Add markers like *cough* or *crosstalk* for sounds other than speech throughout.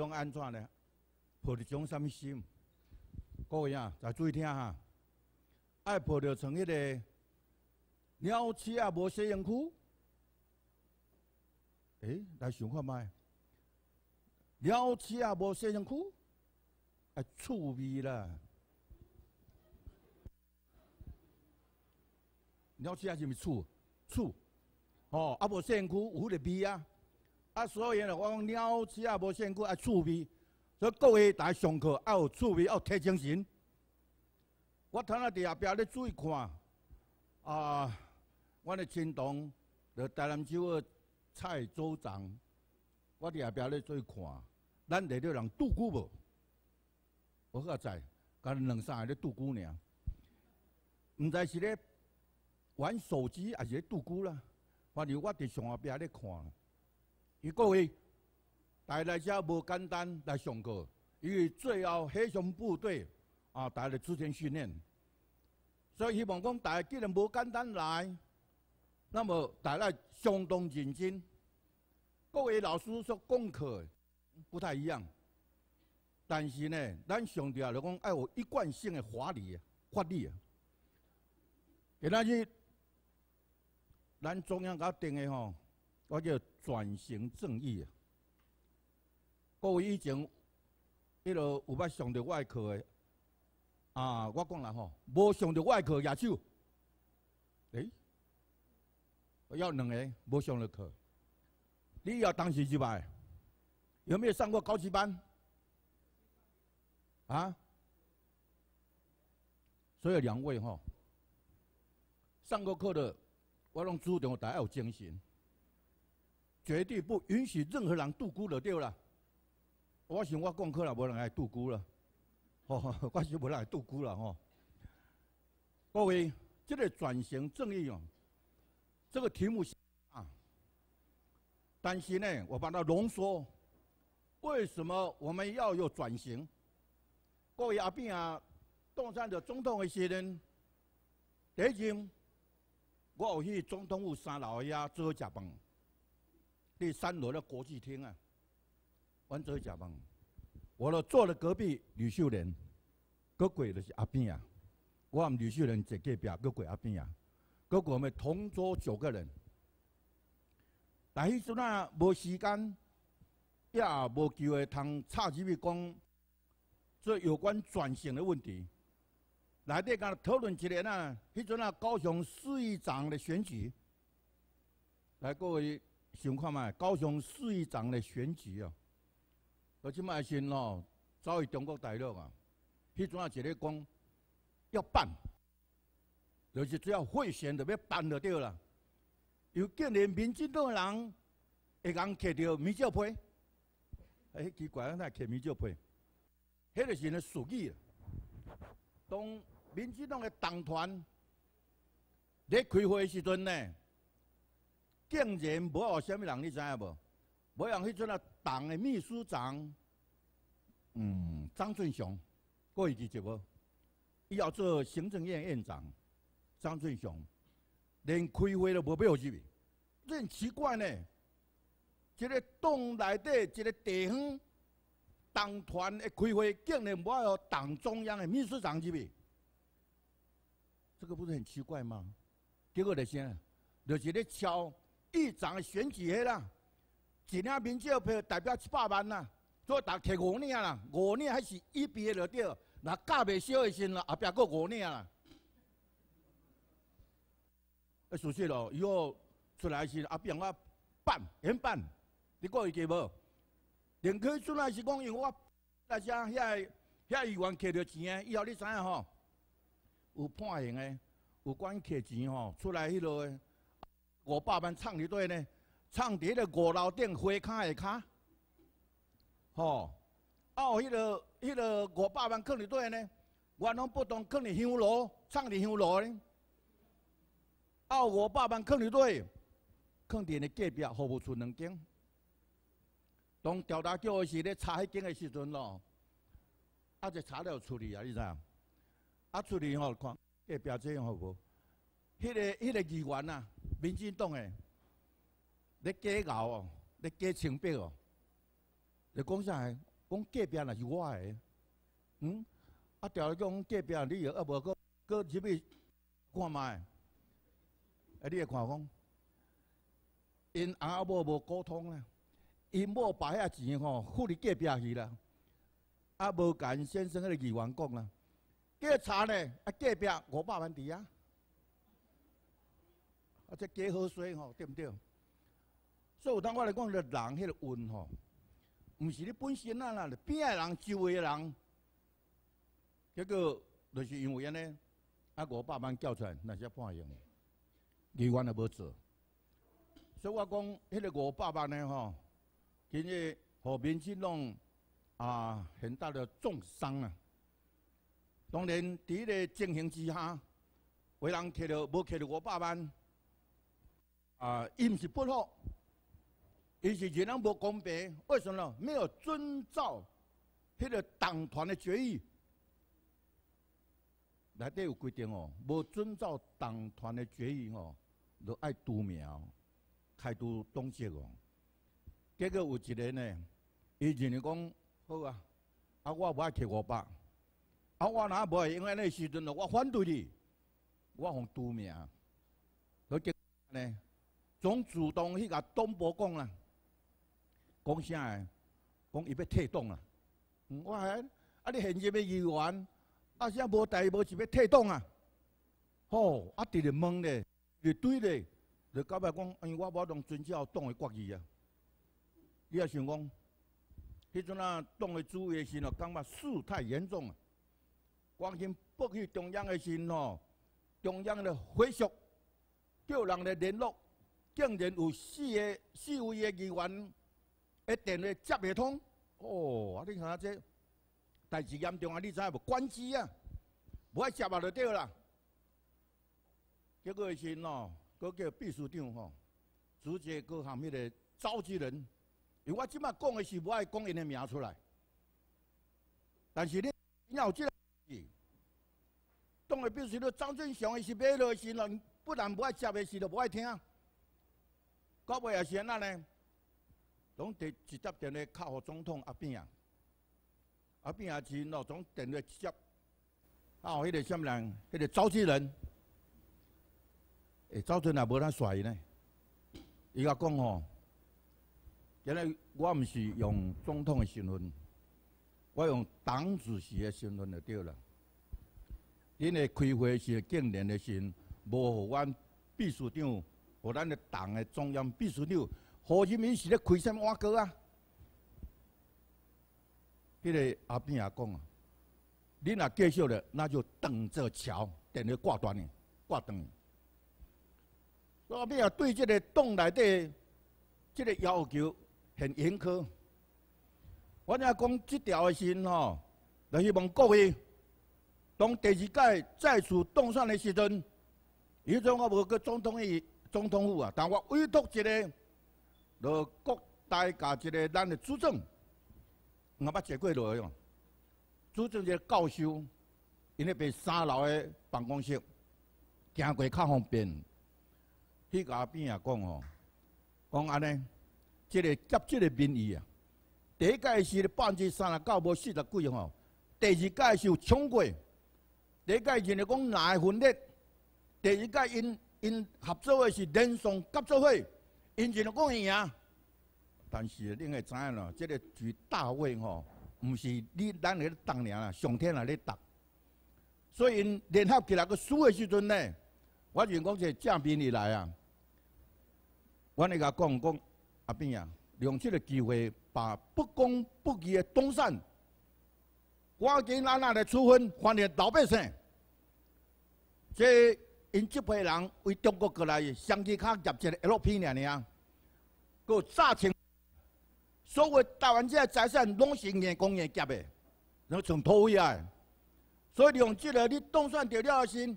拢安怎呢？抱着种什么心？各位啊，再注意听啊，爱抱着成迄个鸟鼠啊，无适应区。诶，来想看卖，鸟鼠啊，无适应区，啊，趣味啦。鸟鼠啊，是毋是处处？哦，啊，无适应区，有迄个味啊。啊，所以呢，我讲鸟食也无辛过啊趣味。所以各位个上课，啊有趣味，还要提精神。我躺仔伫下边咧注意看，啊，我的亲同，伫台南州的蔡州长，我伫下边咧注意看，咱这里人赌孤无？我好在，噶两三个咧赌孤尔，唔知是咧玩手机还是咧赌孤啦。反正我伫上下边咧看。与各位，大家遮无简单来上课，因为最后黑熊部队啊，大家之前训练，所以希望讲大家既然无简单来，那么大家相当认真。各位老师说功课不太一样，但是呢，咱上吊就讲爱有一贯性的华丽法力。今仔日，咱中央甲定的吼。我叫转型正义。各位以前迄落有捌上着外科的，啊，我讲啦吼，无上着外科也少。我要两个无上着课，你要当时去白？有没有上过高级班？啊？所以两位吼，上过课的，我拢注重大家有精神。绝对不允许任何人度孤了，对不啦？我想我讲课了，无人来度孤了。哦，*laughs* 我是无人来度孤了哦。各位，这个转型正义哦，这个题目啊，但是呢，我把它浓缩。为什么我们要有转型？各位阿斌啊，冻上的总统一些人，最近我有去总统府三楼啊做食饭。第三楼的国际厅啊，完早去吃饭。我了坐了隔壁吕秀莲，个鬼的是阿兵啊。我阿吕秀莲坐隔壁，个鬼阿兵啊。个鬼我们同桌九个人，但迄阵啊无时间，也无机会通插几句讲做有关转型的问题。来，大家讨论一下呐。迄阵啊，高雄市长的选举，来各位。想看卖高雄市长的选举哦，而且卖先咯，走喺中国大陆啊，迄阵啊，一个讲要办，就是只要会选就要办就对啦。又见然民进党人会讲摕着米酒杯，哎，奇怪，哪摕米酒杯？迄就是呢，属于当民进党的党团咧开会时阵呢。竟然无学什么人，你知影无？无用迄阵啊，党的秘书长，嗯，张春雄，过会去接无？伊后做行政院院长，张春雄连开会都无必要入去，真奇怪呢！一个党内底一个地方，党团的开会，竟然无有党中央的秘书长入去，这个不是很奇怪吗？结果个先，就是咧敲。议长选举迄啦，一领民票票代表七百万呐，做以大提五年啊啦，五年还是一比一就对，若教袂少的先啦，后壁阁五年啦。事实咯，以后出来是阿扁我办，先办，你过会记无？林肯出来是讲，因为我那些遐遐议员摕着钱的，以后你知影吼，有判刑的，有关摕钱吼，出来迄落的。五百万藏里底呢，藏底的五楼顶花卡下卡，吼！啊有迄个迄个五百万藏里底呢，原乡不懂藏里乡罗，藏里乡罗呢。啊五百万藏里底，藏底的隔壁服务出两间，当调查叫的是咧查迄间的时候咯，啊就查了处理啊，知说，啊处理好看，隔壁这样好无？迄个、迄个议员啊，民进党诶，咧假搞哦，咧假清白哦，咧讲啥？讲隔壁若是我诶，嗯？啊，调来讲隔壁，你又啊无个个入去看卖，啊，你也看讲，因阿伯无沟通啦，因无把遐钱吼付你隔壁去啦，啊无甲先生迄个议员讲啦，结查咧，啊隔壁五百万伫啊。啊！即加好水吼，对不对？所以，有当我来讲，了人迄个运吼，毋是你本身啊啦，边个人周围个人，结果就是因为安尼啊，五百万叫出来那是半用，离阮也无做。所以我讲，迄个五百万呢吼，今日互民众啊很大的重伤啊。当然，迄个情形之下，有人摕到无摕到五百万。啊，伊毋是不好，伊是人无公平。为什么？没有遵照迄个党团的决议，内底有规定哦，无遵照党团的决议哦，就爱独苗，开除当枪哦。结果有一个呢，伊竟然讲好啊，啊我无爱摕五百，啊我哪会？因为那时阵我反对你，我互独苗，呢？总主动去甲东伯讲啦，讲啥个？讲伊要退党啦。我嘿，啊你现在的议员，啊啥无代无就要退党啊。吼，啊直直问咧，直对咧，就搞白讲，因为我无同遵照党的国义啊。伊也想讲，迄阵啊，党的主席时哦，感觉事态严重啊，关心不去中央的信哦，中央的回复，叫人来联络。竟然有四个四位的议员，一定会接不通。哦，啊，你看这，但是严重啊，你知无？关机啊，无爱接嘛就对啦。结果是喏，嗰叫秘书长吼，直接个下面的召集人。因为我即马讲的是无爱讲因的名出来，但是你你要记，当个秘书张振雄的是买落来，不然无爱接的是就无爱听。我末也是那呢，拢直直接电话靠互总统阿边啊，阿边也是因咯，总电话直接，啊，有迄个什么人，迄个召集人，诶，赵俊也无他帅呢，伊甲讲吼，原来我毋是用总统诶身份，我用党主席诶身份就对了。恁诶开会是今年诶时，无互阮秘书长。我咱的党的中央必须有。何人明是咧开么挖沟啊！迄个阿扁也讲啊，你若继续了，那就等着瞧，等着挂断呢，挂断。阿扁也对这个党内底，这个要求很严苛。我只讲这条的信吼，就希望各位，当第二届再次当选的时阵，伊种我无个总统伊。总统府啊，但我委托一个，落国大家一个咱的主政，我捌坐过落去嘛。主政一个教授，因咧在三楼的办公室，行过较方便。去阿边也讲哦，讲安尼，即个急切的民意啊。第一届是百分之三十九，无四十几吼，第二届是冲过，第一届因咧讲奶粉裂，第二届因。因合作的是联商合作会，因就了共赢啊。但是恁会知影咯，这个举大位吼，唔是你咱个当年啦，上天来咧挡。所以因联合起来，个输的时阵呢，我员工就正面而来啊。我那个讲讲，阿斌啊，用这个机会把不公不义的东山，赶紧那来处分还给老百姓。即。因即批人为中国过来，相机卡入一个 LP 尔尔，个炸成，所有台湾这财产拢是硬工业夹的，然后从偷起所以利用即个你动算掉了心，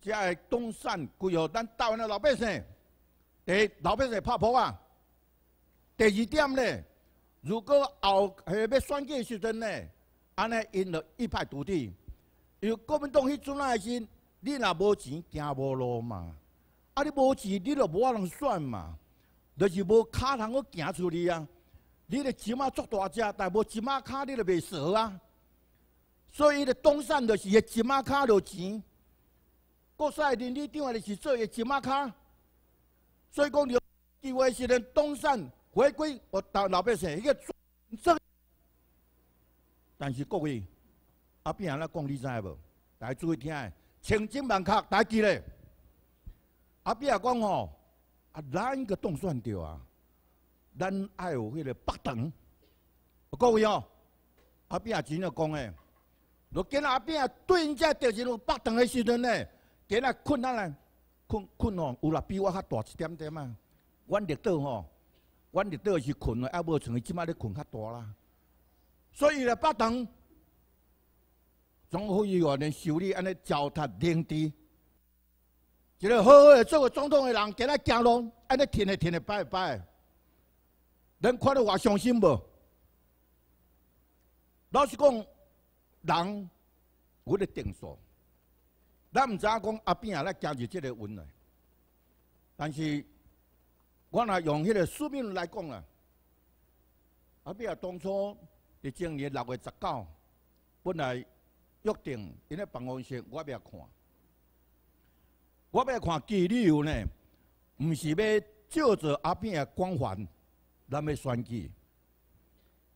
才会动算只予咱台湾的老百姓，第老百姓怕谱啊。第二点咧，如果后下要选举时阵咧，安尼因就一派涂地。由国民党迄种耐心。你若无钱，行无路嘛；啊，你无钱，你就无法通选嘛。就是无卡通去行出去啊。你的钱嘛足大只，但无钱嘛卡，你就袂熟啊。所以的东山就是个钱嘛卡落钱。国赛林，你顶下是做个钱嘛卡。所以讲，有机会是让东山回归我大老百姓一个。但是各位，阿扁阿讲你知无？大家注意听。千真万确，大家记咧。阿壁也讲吼，啊，咱个动算着啊，咱爱有迄个北堂。各位哦，阿壁也真了讲诶，如今阿扁对因只调是有北堂诶时阵咧，今仔困难咧，困困哦，有啦比我较大一点点嘛。阮领倒吼，阮领倒是困了，还无像伊即摆咧困较大啦。所以咧北堂。总可以话的修理安尼浇他田地，一个好好的做个总统的人，给他走路安尼停下停下拜拜，能看到我伤心无？老实讲，人我咧定数，咱唔知影讲阿扁也来今日即个运来，但是我若用迄个书面来讲啦，阿扁也当初一正年六月十九本来。约定，因个办公室我看，我看，记理由呢？毋是要照着阿扁个光环，咱欲选举，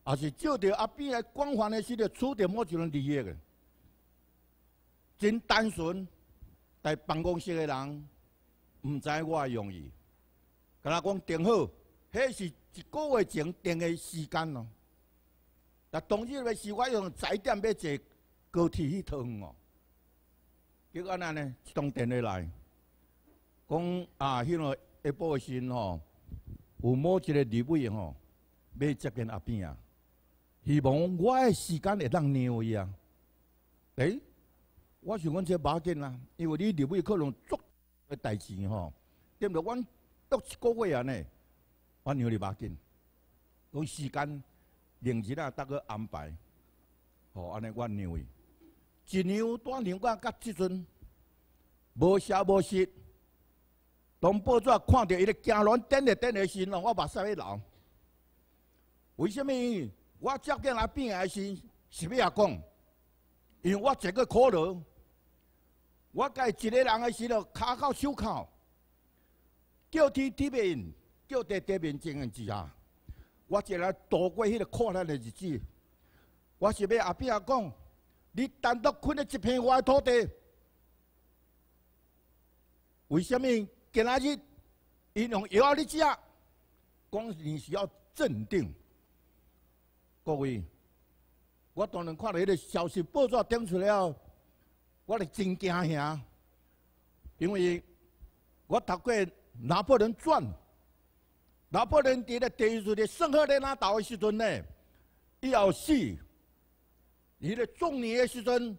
而是照着阿扁个光环的时阵，出点某一种利益个，真单纯。在办公室的人，毋知我用意。甲他讲订好，迄是一个月前订的时间咯。那当日的是，我用在点要坐。高铁去通哦，结果呢，呢？通电话来，讲啊，迄个一报信哦，有某一个职位哦，要接近阿边啊，希望我诶时间会当让伊啊。诶，我想讲即个马紧啦，因为你职位可能做个代志吼，对毋？着我，得一个月啊呢，我让你马紧，讲时间，明日啊得去安排，吼，安尼我让伊。一年当年光到即阵，无食无息，当报纸看到伊个惊乱震下震下时，让我目屎物流。为什么我接见阿扁是啥物也讲？因为我一个可乐，我家一个人个时，着脚靠手靠，叫天替面，叫地地面情情况下，我一个人度过迄个苦难的日子，我是要阿扁也讲。你单独困在一片我的土地，为什么今仔日因用药你吃啊？是键是要镇定，各位。我当然看到迄个消息报纸登出来了，我是真惊呀，因为我读过《拿破仑传》，拿破仑在咧第一次的圣赫列那岛的时阵呢，伊要死。伊咧中年诶时阵，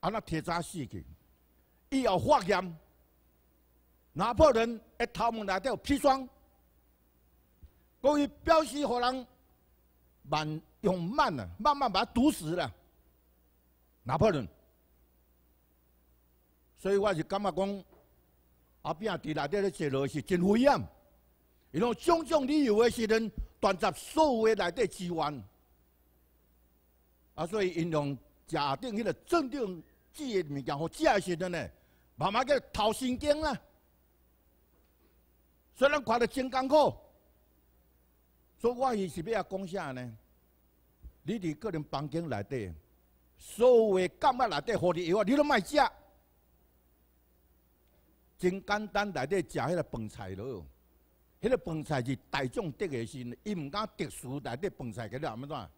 安那铁渣死去，伊有发炎。拿破仑咧头目内底有砒霜，共伊标示互人慢用慢啊，慢慢把它毒死了。拿破仑，所以我是感觉讲，阿边阿弟内底咧做落是真危险，伊拢种种理由诶时阵，断绝所有诶内底资源。啊，所以因用假定迄个镇定剂的物件，食诶时阵呢。慢慢计掏心经啦。虽然看着真艰苦，所以我也是要讲啥呢。你伫个人房间内底，所有诶感嘛内底互利药，你都卖食。真简单，内底食迄个饭菜咯，迄个饭菜是大众得的是伊唔敢特殊内底饭菜给你安要怎？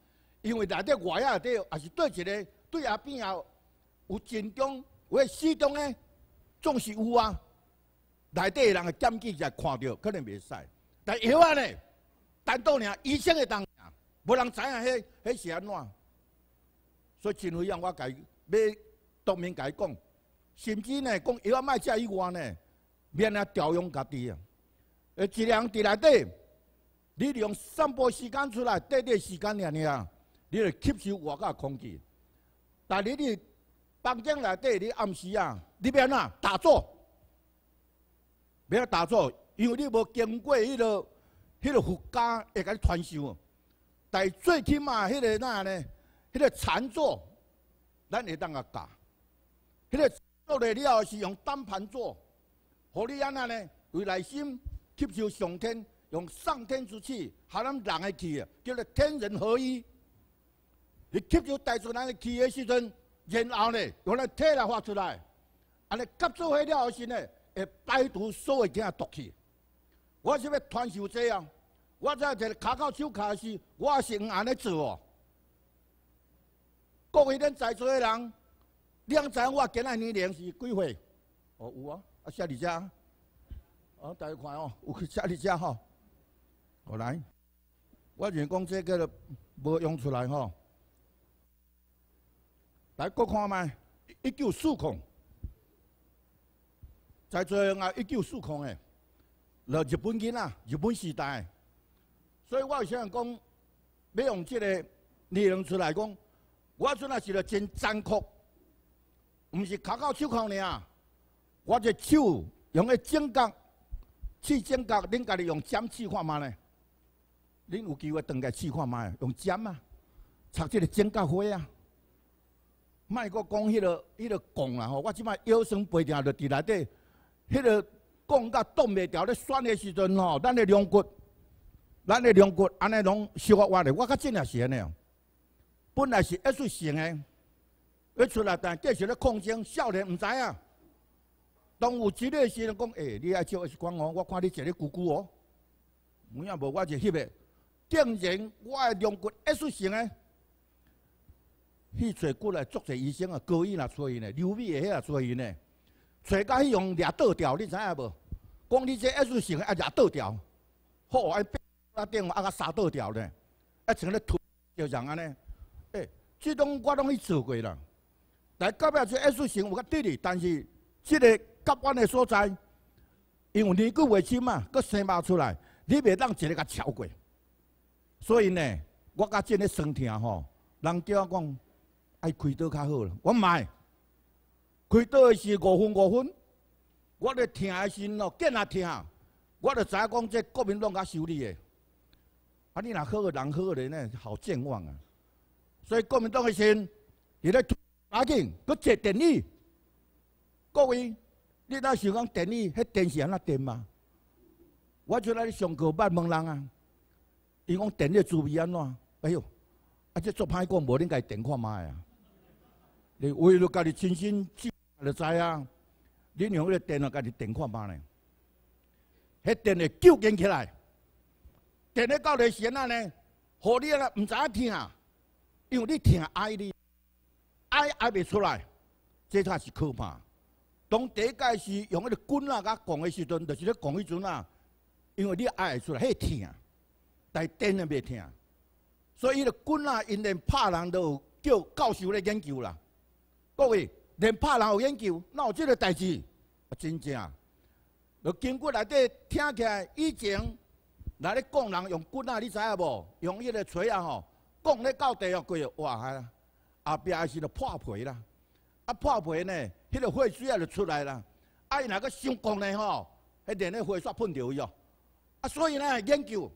因为内底外啊底，也是对一个对阿边啊有尊重，有西东呢，总是有啊。内底个人个禁忌在看到，可能袂使。但药啊呢，单独尔医生会当，无人知影迄迄是安怎。所以真危险，我家要当面解讲，甚至呢讲药啊卖食以外呢，免啊调养家己啊。而一人伫内底，你用散步时间出来，短短时间尔尔。啊。你来吸收外界空气，但你哩房间内底你暗时啊，你别那打坐，别打坐，因为你无经过迄个迄个佛家会甲你传授但最起码迄个呐呢，迄个禅坐，咱会当个教。迄个坐呢，你也是用单盘坐，何里安呐呢？为内心吸收上天，用上天之气，含咱人个气啊，叫做天人合一。你吸收大多数人的气的时阵，然后呢，用咱体来发出来，安尼吸收起了后身呢，会排除所有囝毒气。我是要传授这样，我从一个脚到手开时，我也是用安尼做哦。各位恁在座的人，你有知我今仔年龄是几岁？哦，有啊，啊，谢丽姐，啊，大家看哦，有去谢丽姐吼。我来，我原工这个无用出来吼。来，搁看麦，一九四空，在做啊！一九四空诶，落日本囡仔，日本时代，所以我想想讲，要用这个理论出来讲，我阵啊是了真残酷，唔是卡到手铐呢啊！我这手用个掌角，去掌角，恁家己用针试看麦呢？恁有机会同家试看麦，用剪啊，插这个掌角花啊！卖阁讲迄落迄个讲啦吼，我即摆腰酸背痛，就伫内底，迄落讲甲冻袂调咧选的时阵吼，咱的龙骨，咱的龙骨安尼拢消化弯咧，我较真也是安尼。本来是 S 型的，一出来，但继续咧抗争，少年毋知啊。当有日时阵讲，哎，你爱照 S 光哦，我看你坐咧久久哦，有影无我就翕的，竟然我的龙骨 S 型的。去找骨来，做者医生啊，高医啊，找伊呢，牛逼个遐啊，找伊呢，揣甲迄用掠倒掉，你知影无？讲你这 S 型啊，掠倒掉，或安啊电话啊，甲杀倒掉咧，啊，像咧推就人安尼，哎，这拢我拢去做过啦。但到尾这 S 型有较得哩，但是这个甲骨的所在，因为年久维新嘛，佫生疤出来，你袂当一个甲超过。所以呢，我甲真个酸疼吼，人叫我讲。开刀较好啦，我毋爱开刀是五分五分，我咧听阿先咯，紧阿听，我著知讲即国民党甲收你诶，啊你若好个人好人咧，好健忘啊，所以国民党阿心，伊咧提紧，搁接电你，各位，你哪想讲电你迄电视安怎电嘛？我就来上课捌问人啊，伊讲电力注意安怎？哎呦，啊即作歹讲，无恁家电看卖啊！你为了家己亲身去，就知啊！你用迄个电啊，家己电看嘛呢？迄电会纠紧起来，电咧到你先啊呢？好你啊，唔知听啊，因为你听爱你，爱爱袂出来，这才是可怕。当第一界是用迄个棍啊，甲讲的时阵，就是咧讲迄阵啊，因为你爱出来，迄听啊，但电啊袂听。所以迄个棍啊，因连拍人，都有叫教授咧研究啦。各位，连拍人有研究，有即个代志，啊，真正，要经过内底听起以前，来咧讲人用棍啊，你知影无？用迄个锤啊吼，讲咧到地上过，哇嗨，后壁也是着破皮啦。啊，破皮呢，迄个血水也就出来啦。啊，伊若个伤讲呢吼，迄迄个血煞喷着伊哦。啊，所以呢，研究，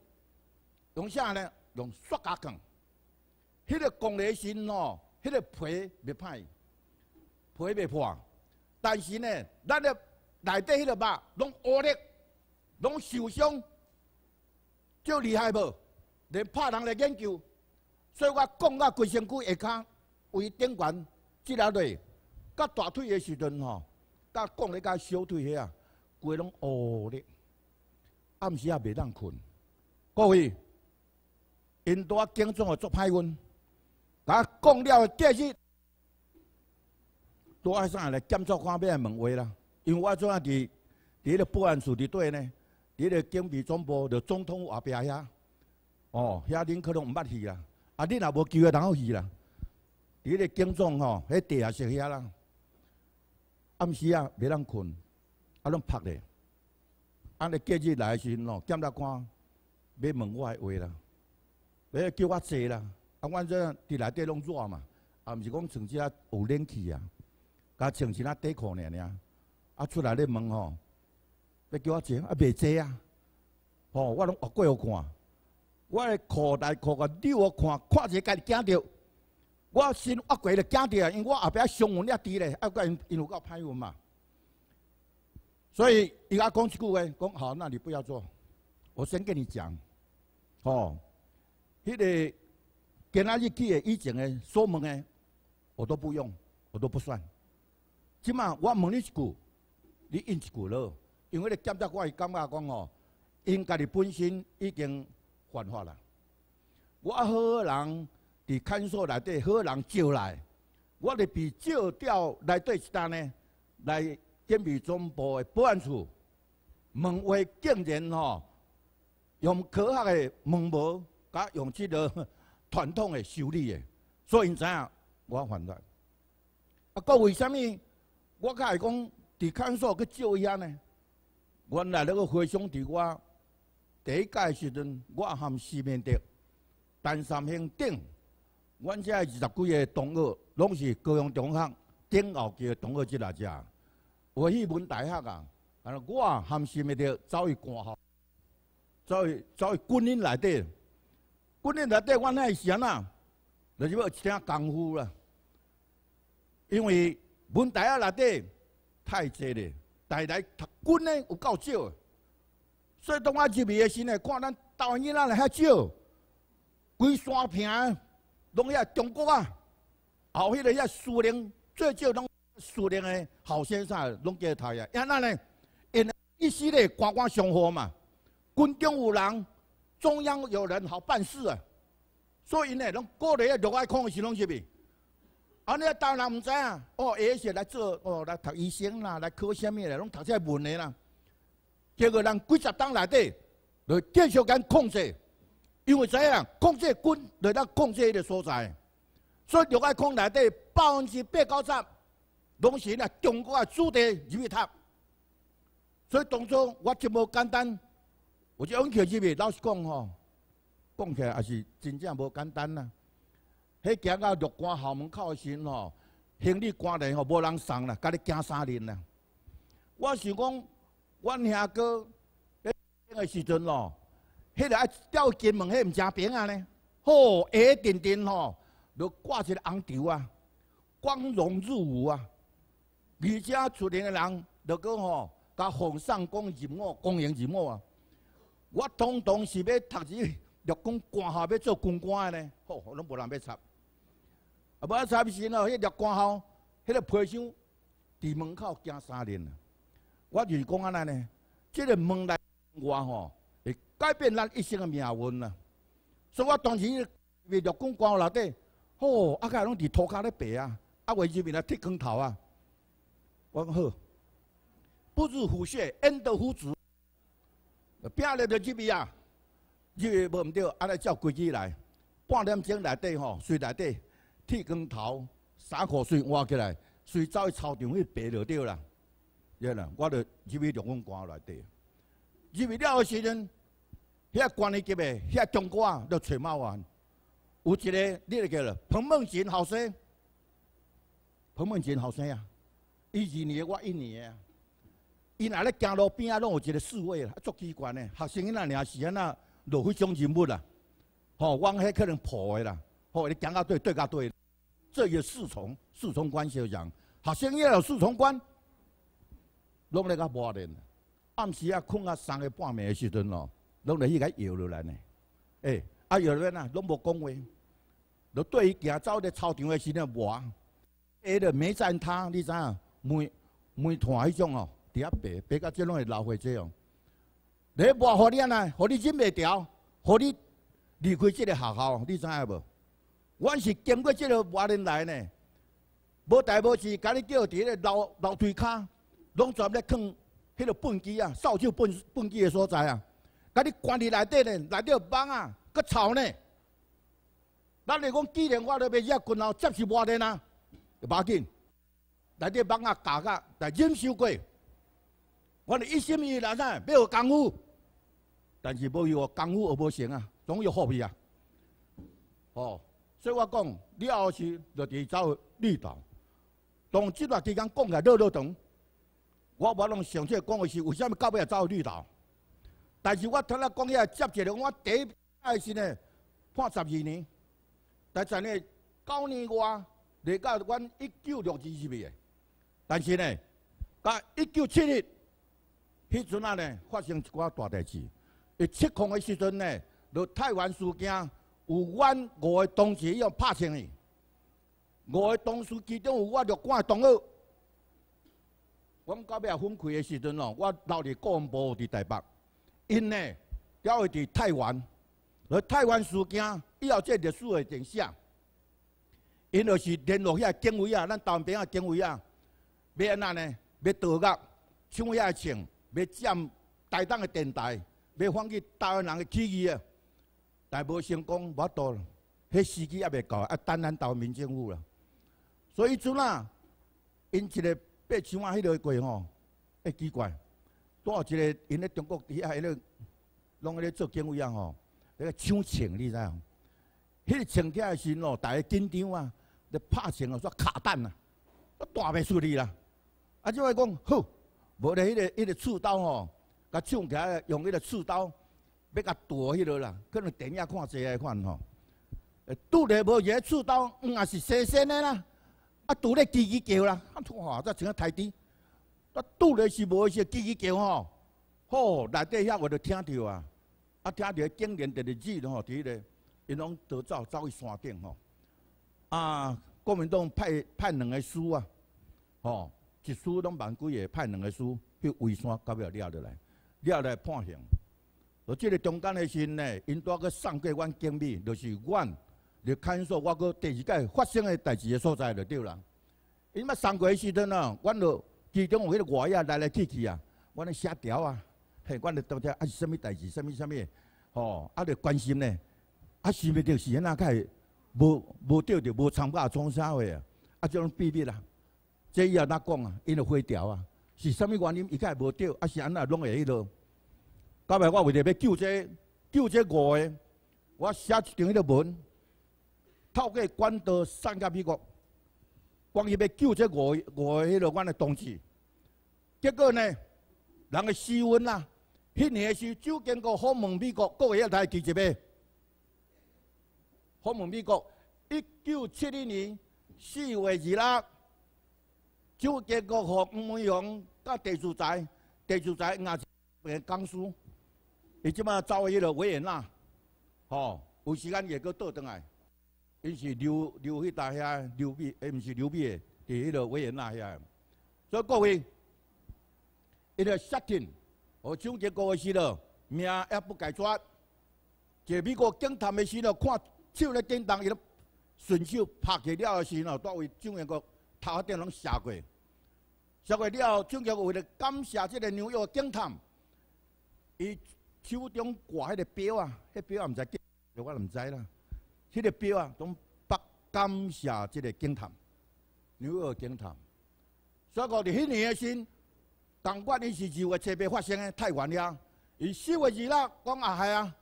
用啥呢？用刷牙钢。迄个工力心吼，迄个皮袂歹。腿袂破，但是呢，咱咧内底迄个肉拢乌咧，拢受伤就厉害啵。连拍人来研究，所以我讲到规身躯下骹，为顶关肌肉内，到大腿的时阵吼，甲讲到到小腿遐，骨拢乌咧，暗时也袂当困。各位，因都啊紧张做歹运，啊讲了继续。都爱上来检查看，别问话啦。因为我做啊伫伫个保安处伫底呢，伫个警备总部着总统下边遐。哦，遐恁可能毋捌去啦。啊，恁若无机会通去啦。伫个警总吼，迄地也是遐啦。暗时啊，袂当困，啊拢拍咧。安尼隔日来时阵检查看，要问我话啦，别叫我坐啦。啊，反正伫内底拢热嘛，啊，毋是讲甚至啊有冷气啊。啊，穿一那短裤呢尔，啊，出来咧问吼，要叫我坐啊，未坐啊！吼，我拢恶过好看，我裤内裤个尿看，看者家己惊到，我心恶鬼就惊到，因为我后壁伤痕了滴咧，啊个因因有够歹运嘛。所以，伊阿讲一句话，讲好，那你不要做，我先跟你讲，吼，迄个今仔日去的以前的锁门的，我都不用，我都不算。即嘛，我问你一句，你应一句咯。因为你检我是感觉讲吼，因家己本身已经犯法啦。我好人伫看守内底，好人招来，我著被照掉内底单呢，来检备总部的保安处门卫竟然吼，用科学的门模，甲用即个传统的修理的，所以知影我犯法。啊，各为虾米？我甲伊讲伫看所去照伊呢。原来那个和尚伫我第一届时阵，我含四面的陈三兄顶，阮遮二十几个同学拢是高雄中学顶后期的同学集来遮。我去问大学啊，啊，我含四面的走去干校，走去走去军营内底。军营内底，我那时阵啊，就是要一功夫啦，因为。文台啊，内底太济咧，台台读军咧有够少，所以当我入去的时候呢，看咱台湾人啊，遐少，规山平拢遐中国啊，后迄个遐苏联最少拢苏联的好先生拢叫他呀，因呐呢，因一系列官官相护嘛，军中有人，中央有人好办事啊，所以呢，拢过嚟要读爱看的是拢入去。啊！你啊，大陆毋知影哦，也是来做哦，来读医生啦，来考啥物啦，拢读些文的啦。结果人几十栋内底，来继续敢控制，因为知样？控制军来当控制一个所在，所以入去空内底，百分之八九十拢是呐，中国啊，子弟入去读。所以当初我真无简单，我就要气入去老师讲吼，讲起来也是真正无简单呐。迄行到陆军校门口的时阵吼，行李挂咧吼无人送啦，家己行三年啦。我想讲，阮兄哥咧兵诶时阵咯，迄个吊金门迄毋正兵啊咧，吼矮墩墩吼，就挂一个红绸啊，光荣入伍啊，而且出兵的人就讲吼，甲皇上讲以我，光荣以我啊。我当当是要读字，若讲挂校要做军官的咧，吼拢无人要插。啊！无啊，差不时哦，迄个官竿吼，迄个皮箱伫门口惊三年啊！我就是讲安尼呢，即个门来外吼，会改变咱一生的命运啊！所以我当时为立竿挂内底，吼啊！个拢伫涂骹咧爬啊，啊！为入面来剃光头啊！我讲好，不入虎穴，焉得虎子？拼了就入去啊，入去无唔着，安尼照规矩来，半点钟内底吼，睡内底。铁光头，衫裤水换起来，随走去操场去爬落对啦，晓啦。我着入去龙凤关内底，入去了时阵，遐关一级诶，遐军官着揣麻烦。有一个你著记了，彭孟贤后生，彭孟贤后生啊，一二年我一年啊。伊若咧行路边啊，拢有一个侍卫啊，足机关诶，学生伊那若是啊，若落去种任务啦，吼，往遐可能抱诶啦。我你讲到对对下对，这也是从是从关系来讲。学生也有是从关，弄来个骂的，暗时啊，困啊三个半暝的时阵咯，弄来伊个摇落来呢。哎，啊摇落来呐，拢无讲话。就对伊行走伫操场的时阵骂，下个眉山他你知影？煤煤炭迄种哦，伫遐白白个即拢会流血济哦。你骂何里啊？何里忍袂住？何里离开即个学校？你知影无？阮是经过这个多年来呢，无代无志，甲你叫伫个楼楼梯卡，拢全在囥迄个粪箕啊，扫帚粪粪箕个所在啊，甲你关伫内底呢，内底有蚊啊，佮臭呢。咱来讲，既然我都边要滚后，接是多年啊，无紧，内底蚊啊、咬啊，来忍受过。我是一心一意来啊，要功夫，但是无有功夫而无成啊，总有后悔啊，哦。所以，我讲，你后生就伫走绿岛，当即段时间讲个，热热长，我无想即个讲的是为什物到尾也走绿岛，但是我听阿讲起接起来，我第一爱是呢判十二年，但是呢九年外嚟到阮一九六二年，但是呢，到一九七日，迄阵啊呢发生一挂大代志，一七空的时阵呢，落太原事件。有阮五个同事要拍枪去，五个同事其中有我六官的同学。我们到尾啊分开的时阵哦，我留伫国防部伫台北，因呢调会伫台湾。了台湾事件以后，这历史的真相，因就是联络遐警卫啊，咱台湾的警卫啊，要那呢？要倒割，抢遐枪，要占台东的电台，要放弃台湾人的记忆啊！大无成功，无多，迄时机也未到，啊，等咱投民政府啦。所以阵啦，因一个爬墙啊，迄条过吼，哎，奇怪，带一个因咧中国底下，迄个，拢咧做警卫啊吼，个抢枪，你知？影？迄个抢起来时咯，大家紧张啊，咧拍枪哦，煞卡弹啊，我弹袂出去啦。啊，就位讲，好，无咧迄个，迄个刺刀吼，甲抢起来用迄个刺刀。要较大迄落啦，可能电影看侪迄款吼，拄咧无野刺刀，嗯，也是新鲜诶啦。啊，拄咧叽叽叫啦，啊，哇，这穿个太短，啊，拄咧是无一些叽叽叫吼，吼，内底遐我着听着啊，啊，听着，经典第二日吼，伫个，因拢逃走，走去山顶吼。啊，国民党派派两个师啊，吼，一师拢万几个，派两个师去围山，到尾掠落来，掠来判刑。而即个中间的阵呢，因都阁送过阮经理，就是阮，就看守我阁第二届发生诶代志诶所在就对啦。因嘛送过一时阵啊，阮就其中有迄个外爷来来去去啊，阮咧写条啊，嘿，阮咧到底啊是啥物代志，啥物啥物，吼，啊著关心呢，啊是毋就是那届无无钓着，无参加创啥货啊，啊种秘密啊，这伊也哪讲啊，因就回条啊，是啥物原因，伊个无钓，啊是安那拢会迄啰。我为着要救这救这五个，我写一张迄个文，透过关到三家美国，关于要救这五五个迄落阮的同志。结果呢，人的私温啦，迄年是周建国访问美国，各位要来记住呗。访问美国，一九七零年四月二六，就经过和吴孟勇甲地主代地主代亚子江苏。伊即马走去迄个维也纳，吼，有时间也阁倒转来。伊是留留去大遐，留笔，伊毋是留笔伫迄个维也纳遐。所以各位，伊个杀田，我总结石个时啰，命也不改绝。一美国警探个时啰，看手咧叮当，伊啰顺手拍起了个时啰，在位蒋介石个头顶拢下过。下过了后，蒋介石为了感谢即个纽约警探，伊。手中挂迄个表啊，迄表啊，毋知叫我毋知啦。迄个表啊，拢北感下即个警探，牛约警探。所以讲，伫迄年诶时，刚果伊时就月七百发生诶太远了，伊四月二六讲啊系啊，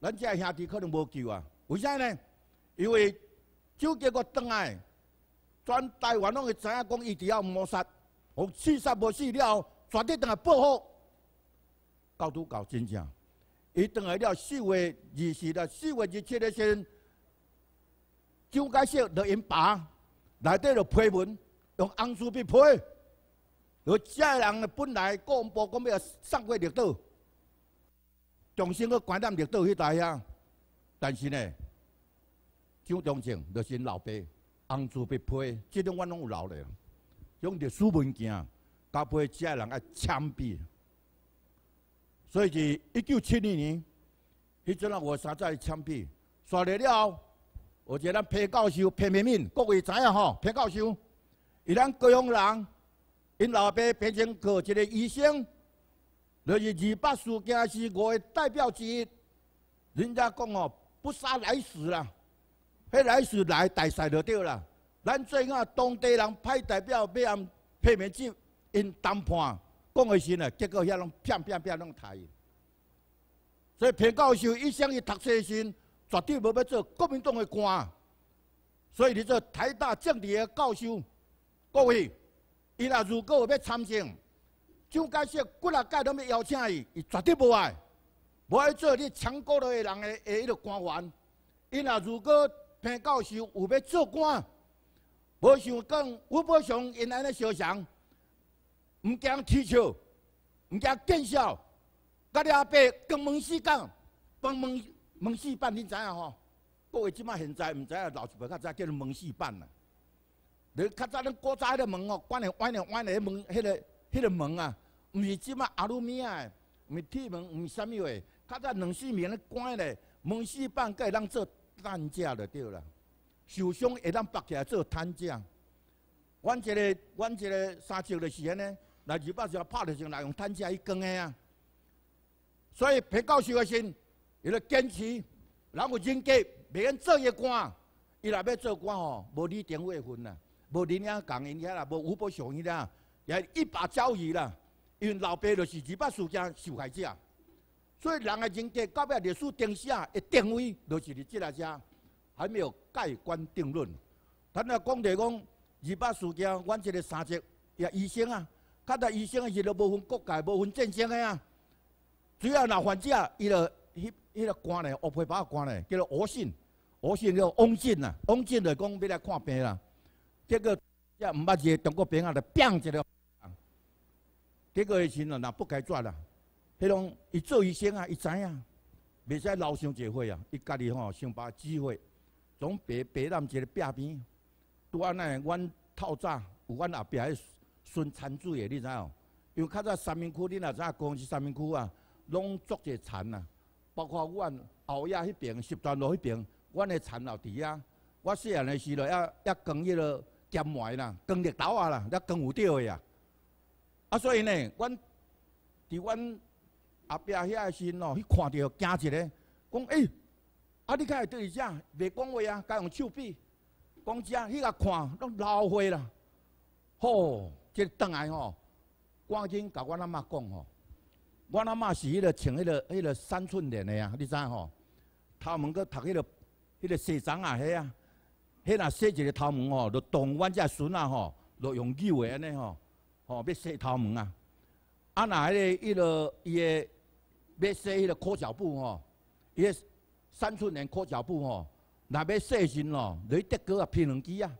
咱遮兄弟可能无救啊。为啥呢？因为就结果倒来，全台湾拢会知影讲伊只要谋好杀，互刺杀无死了，绝对当来报复。到处搞，真正。伊等下了四月二十了，四月二七了先，蒋介石就因爸内底就批文，用红笔批。这人本来国防部讲要送过绿岛，重新去管理绿岛迄台啊。但是呢，蒋中正就是因老爸，红纸笔批，这种我拢有留咧，用历史文件，交批这人要枪毙。所以是一九七二年，迄阵啊，我三在枪毙，杀了了后，一个咱裴教授裴敏敏，各位知影吼，裴教授，伊咱高雄人，因老爸变成科一个医生，就是二八事件是我的代表之一。人家讲吼，不杀来世啦，迄来世来大世就对啦。咱做啊，当地人派代表要按裴命接因谈判。讲的时呢，结果遐拢骗骗骗，拢台。所以平教授一生伊读册时阵，绝对无要做国民党嘅官。所以你做台大政治嘅教授，各位，伊若如果要参政，蒋介石几力届拢要邀请伊，伊绝对无爱，无爱做你抢古佬的人的的迄个官员。伊若如果平教授有要做官，无想讲，吴不像因安尼相像。毋惊啼笑，毋惊见笑，甲你阿伯跟门市讲，帮门门市办，你知影吼？各位即马现在毋知影，老一辈较早叫做门市办啦。你较早恁古早迄个门哦，关咧关咧关咧，迄门迄个迄个门啊，毋是即马阿鲁米啊，毋是铁门，毋是啥物话。较早两、四名咧关咧，门市办会当做担架着对啦。受伤会当拔起来做担架。阮一个阮一个三十是安尼。那二百四啊，拍了就来用趁字去攻的啊！所以被教授个心，伊就坚持。人个人格袂用做一官，伊若要做官吼，无李登辉份啦，无林也共因遐啦，无吴伯雄伊㖏也一把交椅啦。因为老爸就是二百四件受害者，所以人的人格到尾历史定下，一定位就是伫即个遮，还没有盖棺定论。咱下讲着讲二八四件，阮即个三叔也医生啊。啊！当医生是时，都无分国界，无分战争的啊。主要那患者，伊迄、迄个肝嘞，乌皮包肝嘞，叫做恶性，恶性叫翁性呐。翁性就讲要来看病啦。结果也唔捌一个中国兵啊，来病一个。结果伊时阵，那不该做啦。迄种伊做医生啊，伊知啊，未使留伤一伙啊。伊家己吼想把机会总白白人一个病边，拄安内。阮透早有阮阿伯喺。孙蚕子诶，你知哦？因为较早三明区，你若知影公司三明区啊，拢作者蚕啊，包括阮后壁迄边、石段路迄边，阮诶蚕老弟啊，我细汉诶时阵，也也耕迄落咸外啦，耕绿豆啊啦，也耕有得诶啊。啊，所以呢，阮伫阮阿伯遐诶时阵哦，去看着惊一个，讲诶，啊你敢会对伊遮袂讲话啊，敢用手臂，讲遮，迄甲看拢老花啦，吼。即邓来吼，赶紧甲我阿妈讲吼，我阿妈是迄个穿迄个迄个三寸莲的啊，你知吼？头毛阁读迄个迄个西装啊，迄啊，迄若洗一个头毛吼，就动阮只孙啊吼，就用油的安尼吼，吼要洗头毛啊。啊那迄个伊的要洗迄个裤脚布吼，伊个三寸莲裤脚布吼，若要洗身喽，你得哥啊，平衡机啊。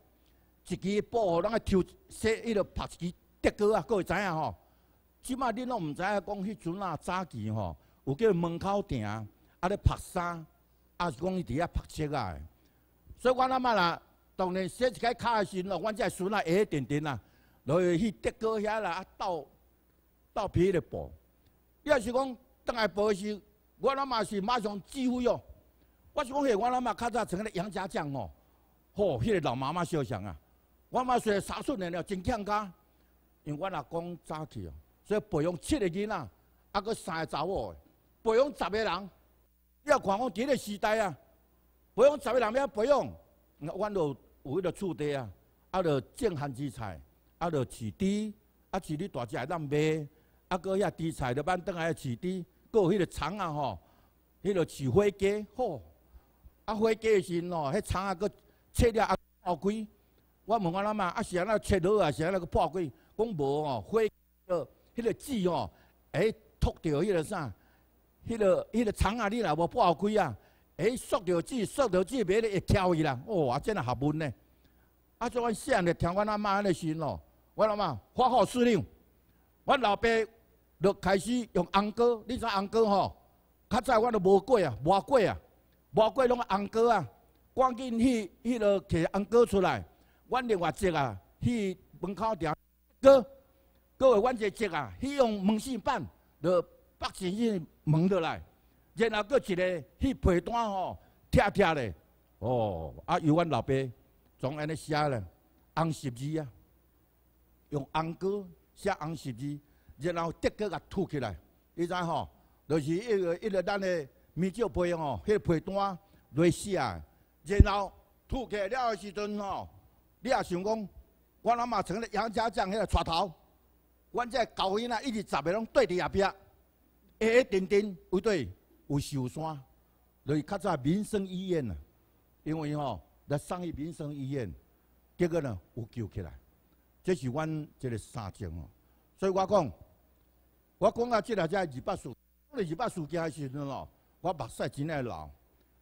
一支布，咱个抽说伊落拍一支竹哥啊，各位知影吼？即卖恁拢毋知影，讲迄阵啊早起吼，有叫门口埕，啊咧拍衫，啊是讲伊伫遐晒车啊。所以我阿妈啦，当然写一个卡诶时阵，阮只孙啊矮点点啊，落去去竹哥遐啦，啊倒倒皮咧布。要是讲当来保守，我阿妈是马上指挥哦。我是讲，我阿妈抗战成个杨家将哦，吼，迄个老妈妈肖像啊。我嘛说三十年了，真强家，因为我阿公早起哦，所以培养七个囡仔，啊个三个查某，培养十个人。你啊看我几个时代啊，培养十个人要培养，我就有迄个厝地啊，啊要种番薯菜，啊要饲猪，啊饲你大只会当卖，啊个遐猪菜就翻倒来饲猪，个有迄个厂啊吼，迄个饲花鸡，吼，啊花鸡诶时阵迄厂啊个切了啊毛贵。我问阮阿妈，啊是安那切刀啊，是安那个破开，讲无哦，火了迄个枝哦，哎托掉迄个啥？迄个迄个窗啊，你若无破开啊，哎缩掉纸，缩掉纸，爿了会翘去啦。哦，啊真个学问呢。啊，做阮细汉个听阮阿妈个心咯，我阿妈发号施令，我老爸就开始用红膏，你知红膏吼？较早我着无过啊，无过啊，无过拢红膏啊，赶紧去迄个摕红膏出来。阮另外只啊，去门口条哥，各位阮只只啊，用门扇板着北扇子蒙落来，然后佫一个去皮单吼拆拆咧，哦啊由阮老爸从安尼写咧，红十字啊，用红哥写红十字，然后竹竿甲吐起来，你知吼？就是一一个咱的棉酒杯吼，迄个皮单来写，然后吐起来了时阵吼。你也想讲，我阿妈成了杨家将迄个船头，阮这高因啊，一直十个拢对伫后边，一黑点点，有对有受伤，就是较早民生医院啊，因为吼来送去民生医院，结果呢有救起来，这是阮这个三证哦。所以我讲，我讲啊，即个这二把手，二八事件见时阵哦，我目屎真爱流。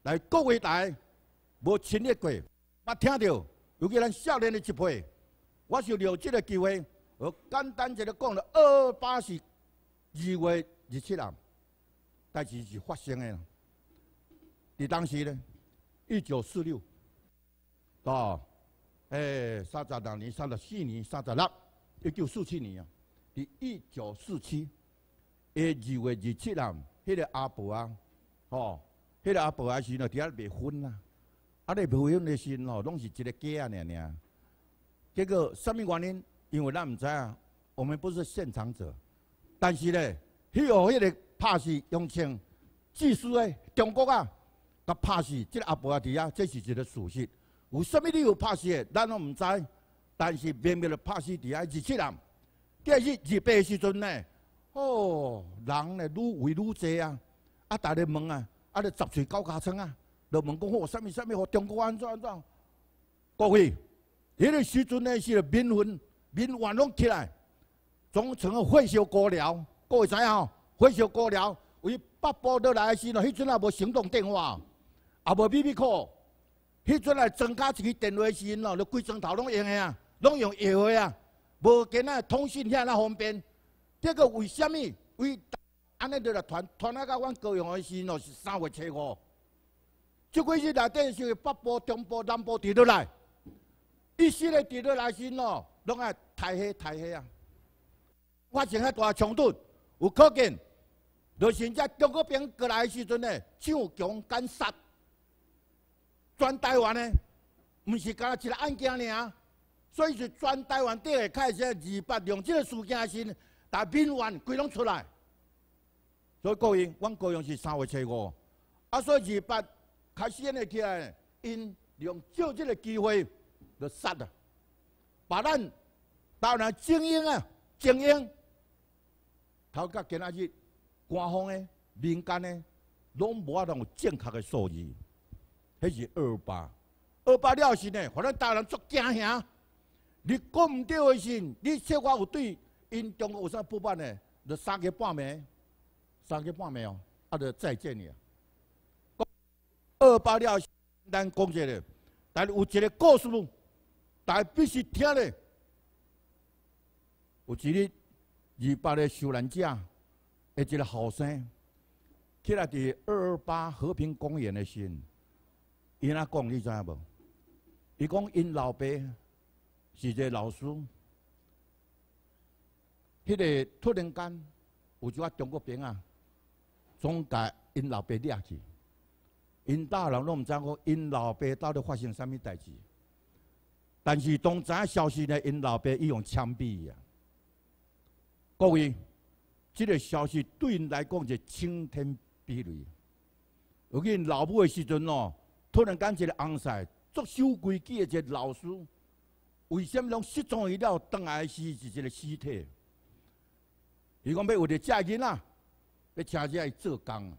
来各位台，无亲历过，捌听到。尤其咱少年的一辈，我就利用这个机会，我简单一个讲了：二八是二月二七日，代志是发生的。伫当时呢？一九四六，哦，诶，三十六年、三十四年、三十六、一九四七年，啊，伫一九四七二月二七日，迄个阿婆啊，吼，迄个阿婆也是喏，底下未婚啊。啊，你朋友的心吼，拢是一个假啊！尼啊，结果什么原因？因为咱唔知啊，我们不是现场者。但是咧，迄个迄个拍死用枪，即使咧中国啊，甲拍死即个阿伯阿弟啊，这是一个事实。有啥物理由拍死？咱拢唔知。但是明明咧拍死底下一七人。第二日二白时阵呢，哦，人呢愈围愈济啊！啊，大日问啊，啊，咧十岁高架窗啊！就问讲我啥物啥物，互中国安怎安怎？各位，迄个时阵呢是民愤民怨拢起来，总成火烧高粱。各位知影吼，火烧高粱为北部倒来个时，阵，迄阵也无行动电话，也无秘密课。迄阵来增加一个电话时，喏，就规砖头拢用的啊，拢用摇个啊，无囡仔通讯遐那方便。这个为什么为安尼？就来传传啊！到阮高雄的时喏是三月七号。即几日内底是北部、中部、南部伫落来，伊实咧伫落来时喏，拢爱太黑太黑啊！发生遐大冲突，有可见，就现在中国兵过来时阵呢，仗强敢杀，全台湾呢，唔是干一个案件尔，所以是全台湾底下开始二八两即个事件时，大兵员归拢出来。所以国营，阮国营是三月七五，啊所以二八。开始安尼来，因用借这个机会，就杀了，把咱当然精英啊，精英头壳今仔去官方的、民间的，拢无法通有正确的数字，迄是二八二八了后是呢，反正大人作惊兄，你讲唔对个时，你说话有对，因中国有啥不办呢？就三去半暝，三去半暝哦，啊，得再见你啊！二八了，咱讲一下但有一个告诉大但必须听嘞。有一个二八的受难者，一个后生，起来伫二二八和平公园的时，伊那讲你知影无？伊讲因老爸是一个老师，迄个突然间有一个中国兵啊，总甲因老爸掠去。因大人拢毋知讲，因老爸到底发生啥物代志，但是当知影消息呢，因老爸已用枪毙啊。各位，即个消息对因来讲就晴天霹雳。尤因老母的时阵哦，突然间一个红婿作守规矩的一个老师，为什么拢失踪去了？当来时是一个尸体。伊讲要为着嫁囡仔，要请来做工。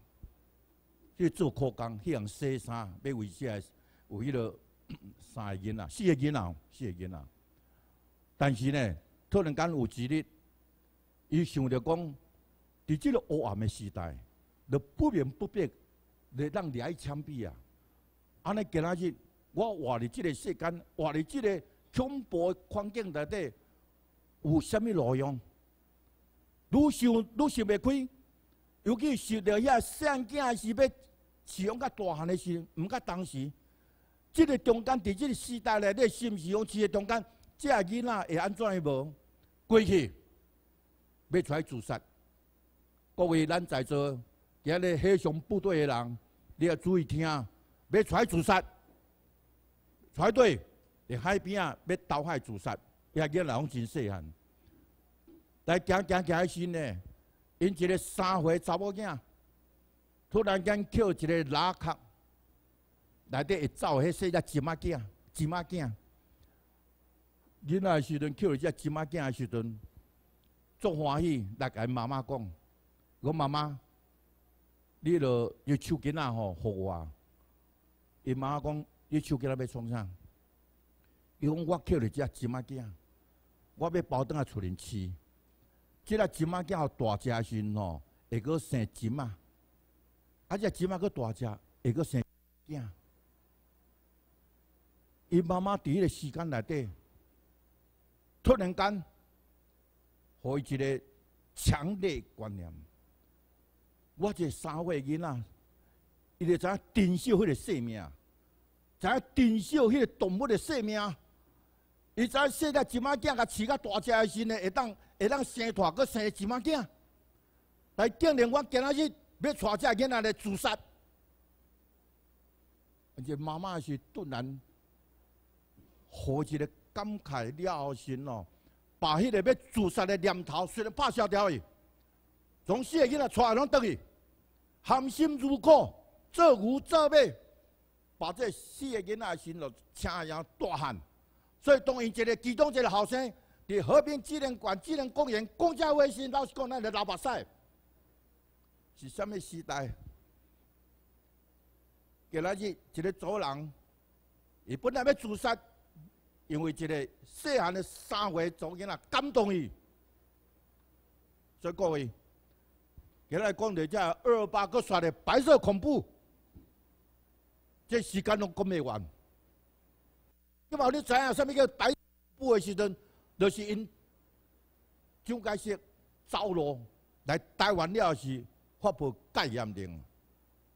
去做苦工，去人洗衫，买为这有迄个 *coughs* 三个囡仔、四个囡仔，四个囡仔。但是呢，突然间有一日，伊想着讲，伫即个黑暗的时代，就不明不白，来人掠来枪毙啊！安尼今仔日，我活伫即个世间，活伫即个恐怖环境内底，有啥物路用？愈想愈想袂开。尤其受到遐生囝是要饲养较大汉的时，毋甲当时，即个中间伫即个时代内底是毋是用饲个中间，即个囡仔会安怎无？过去，要出自杀。各位咱在座，今日黑上部队的人，你要注意听，要出自杀。排队，伫海边啊，要投海自杀。遐囡仔拢真细汉，来行行行惊心呢。因一个三岁查某囝，突然间捡一个拉壳，内底会走，迄细只芝麻囝，芝麻囝。囡仔时阵捡一只芝麻囝时阵，足欢喜。来甲妈妈讲，我妈妈，你着要手巾仔吼，服我。伊妈妈讲，你手巾要创啥？伊讲我捡一只芝麻囝，我要包顿来厝里饲。即个金马鸡学大只时哦，会阁生金啊！而且金马阁大只，会阁生囝。伊妈妈伫迄个时间内底，突然间，伊一个强烈观念：，我这三岁囡仔，伊会知影珍惜迄个生命，知影珍惜迄个动物的生命。伊知世界金马囝甲饲甲大只时呢，会当。会让生大，搁生一万马囝，来纪念我今仔日要带这囡仔来自杀。这妈妈是突然，好一个感慨了心咯，把迄个要自杀的念头虽然拍消掉去，从四个囡仔带拢倒去，含辛茹苦，做牛做马，把这四个囡仔的心就培人大汉，所以当因一个其中一个后生。伫和平纪念馆、纪念公园公家微信，老是讲咱个老百姓是啥物时代？今仔日一个族人，伊本来要自杀，因为一个细汉的三岁左囝仔感动伊。所以各位，伊拉讲的叫二八个刷的白色恐怖，这时间拢讲未完。你冇你知影啥物叫白恐怖的时阵？就是因蒋介石走路来台湾了是发布戒严令，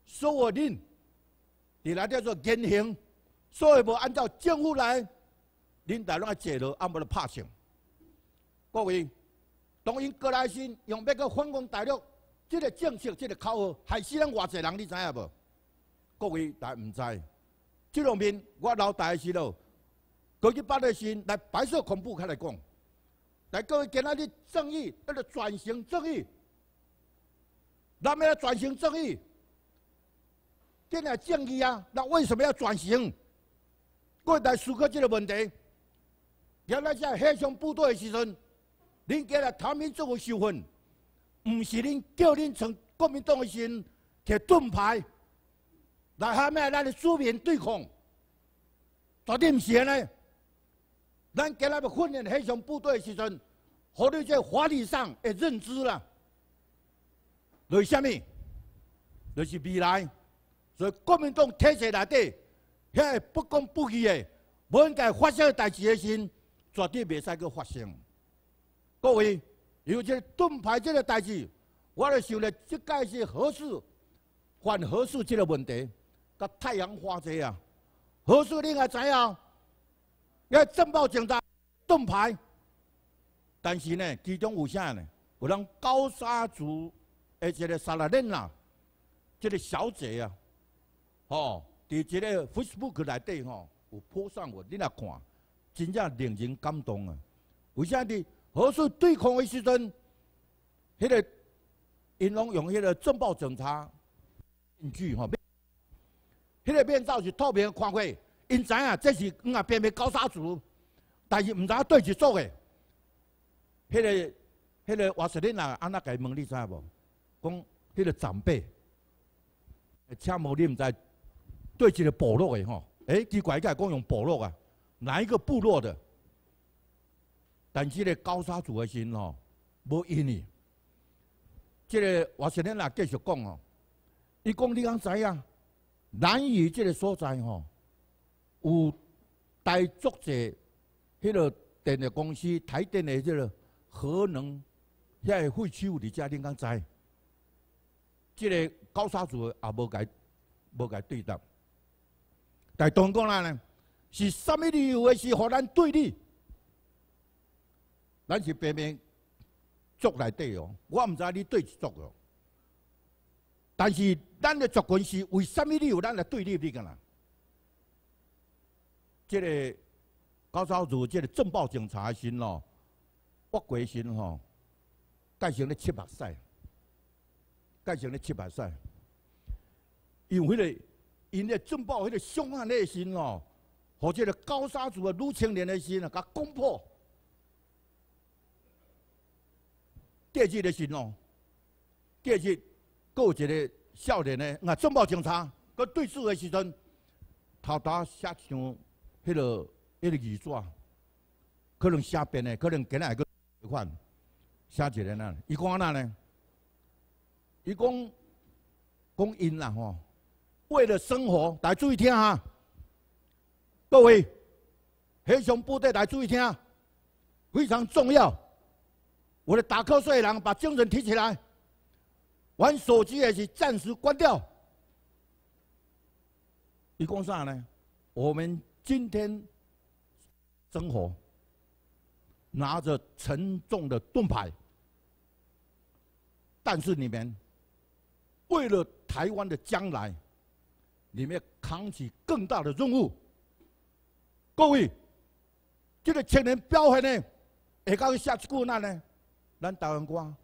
所有人，在来叫做言行，所以无按照政府来，恁大那坐了按无住拍枪。各位，当年过来时用要个反攻大陆这个政策这个口号害死人偌济人，你知影无？各位大唔知？这两边我老大时喽。过去八年心，来白色恐怖开来讲，来各位今他的正义，那个转型正义，咱要转型正义，变来正义啊！那为什么要转型？位来思考这个问题。原来在黑熊部队的时阵，恁给了台民政府身份，唔是恁叫恁从国民党的心的盾牌，来喊面咱的庶民对抗，绝对唔行尼。咱今日要训练黑熊部队的时阵，互你做法律上的认知啦。为虾米？么？就是未来所以国民党体制内底，遐个不公不义的，不应该发生代志的时，绝对袂使阁发生。各位，有些盾牌这个代志，我来想咧，即个是何事？犯何事这个问题，甲太阳花一样，何事恁也知影。个震爆警察盾牌，但是呢，其中有啥呢，有咱高沙族而且个沙拉人呐，这个小姐啊，吼，伫一个 Facebook 内底吼，有配上我，你来看，真正令人感动啊！为啥的？何处对抗的时阵，迄个因拢用迄个震爆警察面具吼，迄个变造是特别宽慰。因知影，这是五阿变为高沙族，但是毋知影对是做的。迄个、迄个瓦说，恁阿安那家问你知影无？讲迄个长辈，请问你毋知对一个部落的吼？哎，奇怪，介讲用部落啊，哪一个部落的？但是咧，高沙族的心吼，无伊呢？即个我实恁阿继续讲哦，伊讲你敢知影，南屿即个所在吼。有台作者，迄个电力公司、台电的迄个核能遐个废弃物的家庭敢知？即个高沙组也无解，无解对答。但中国人呢，是甚物理由？是和咱对立？咱是明明作来对哦，我唔知你对是作哦。但是咱的作群是为甚么理由？咱来对立你干哪？即个高砂族，即个正暴警察的心咯，骨灰心吼，改成咧七百屎，改成咧吃目屎，用迄个，用迄个正暴迄个凶悍的心咯，和即个高沙族的女青年的心啊，甲攻破，继续咧行咯，继续搞一个少年的啊正暴警察，佮对峙的时阵，头戴杀枪。迄个迄个鱼抓，可能写变的，可能今日个有款虾子在那。伊讲哪呢？伊讲讲因啦吼。为了生活，大家注意听哈。各位黑熊部队，大家注意听，非常重要。我的打瞌睡的人，把精神提起来。玩手机也是暂时关掉。伊讲啥呢？我们。今天，生活拿着沉重的盾牌，但是你们为了台湾的将来，你们扛起更大的任务。各位，这个青年表现呢，下到下次过那呢，咱台湾官，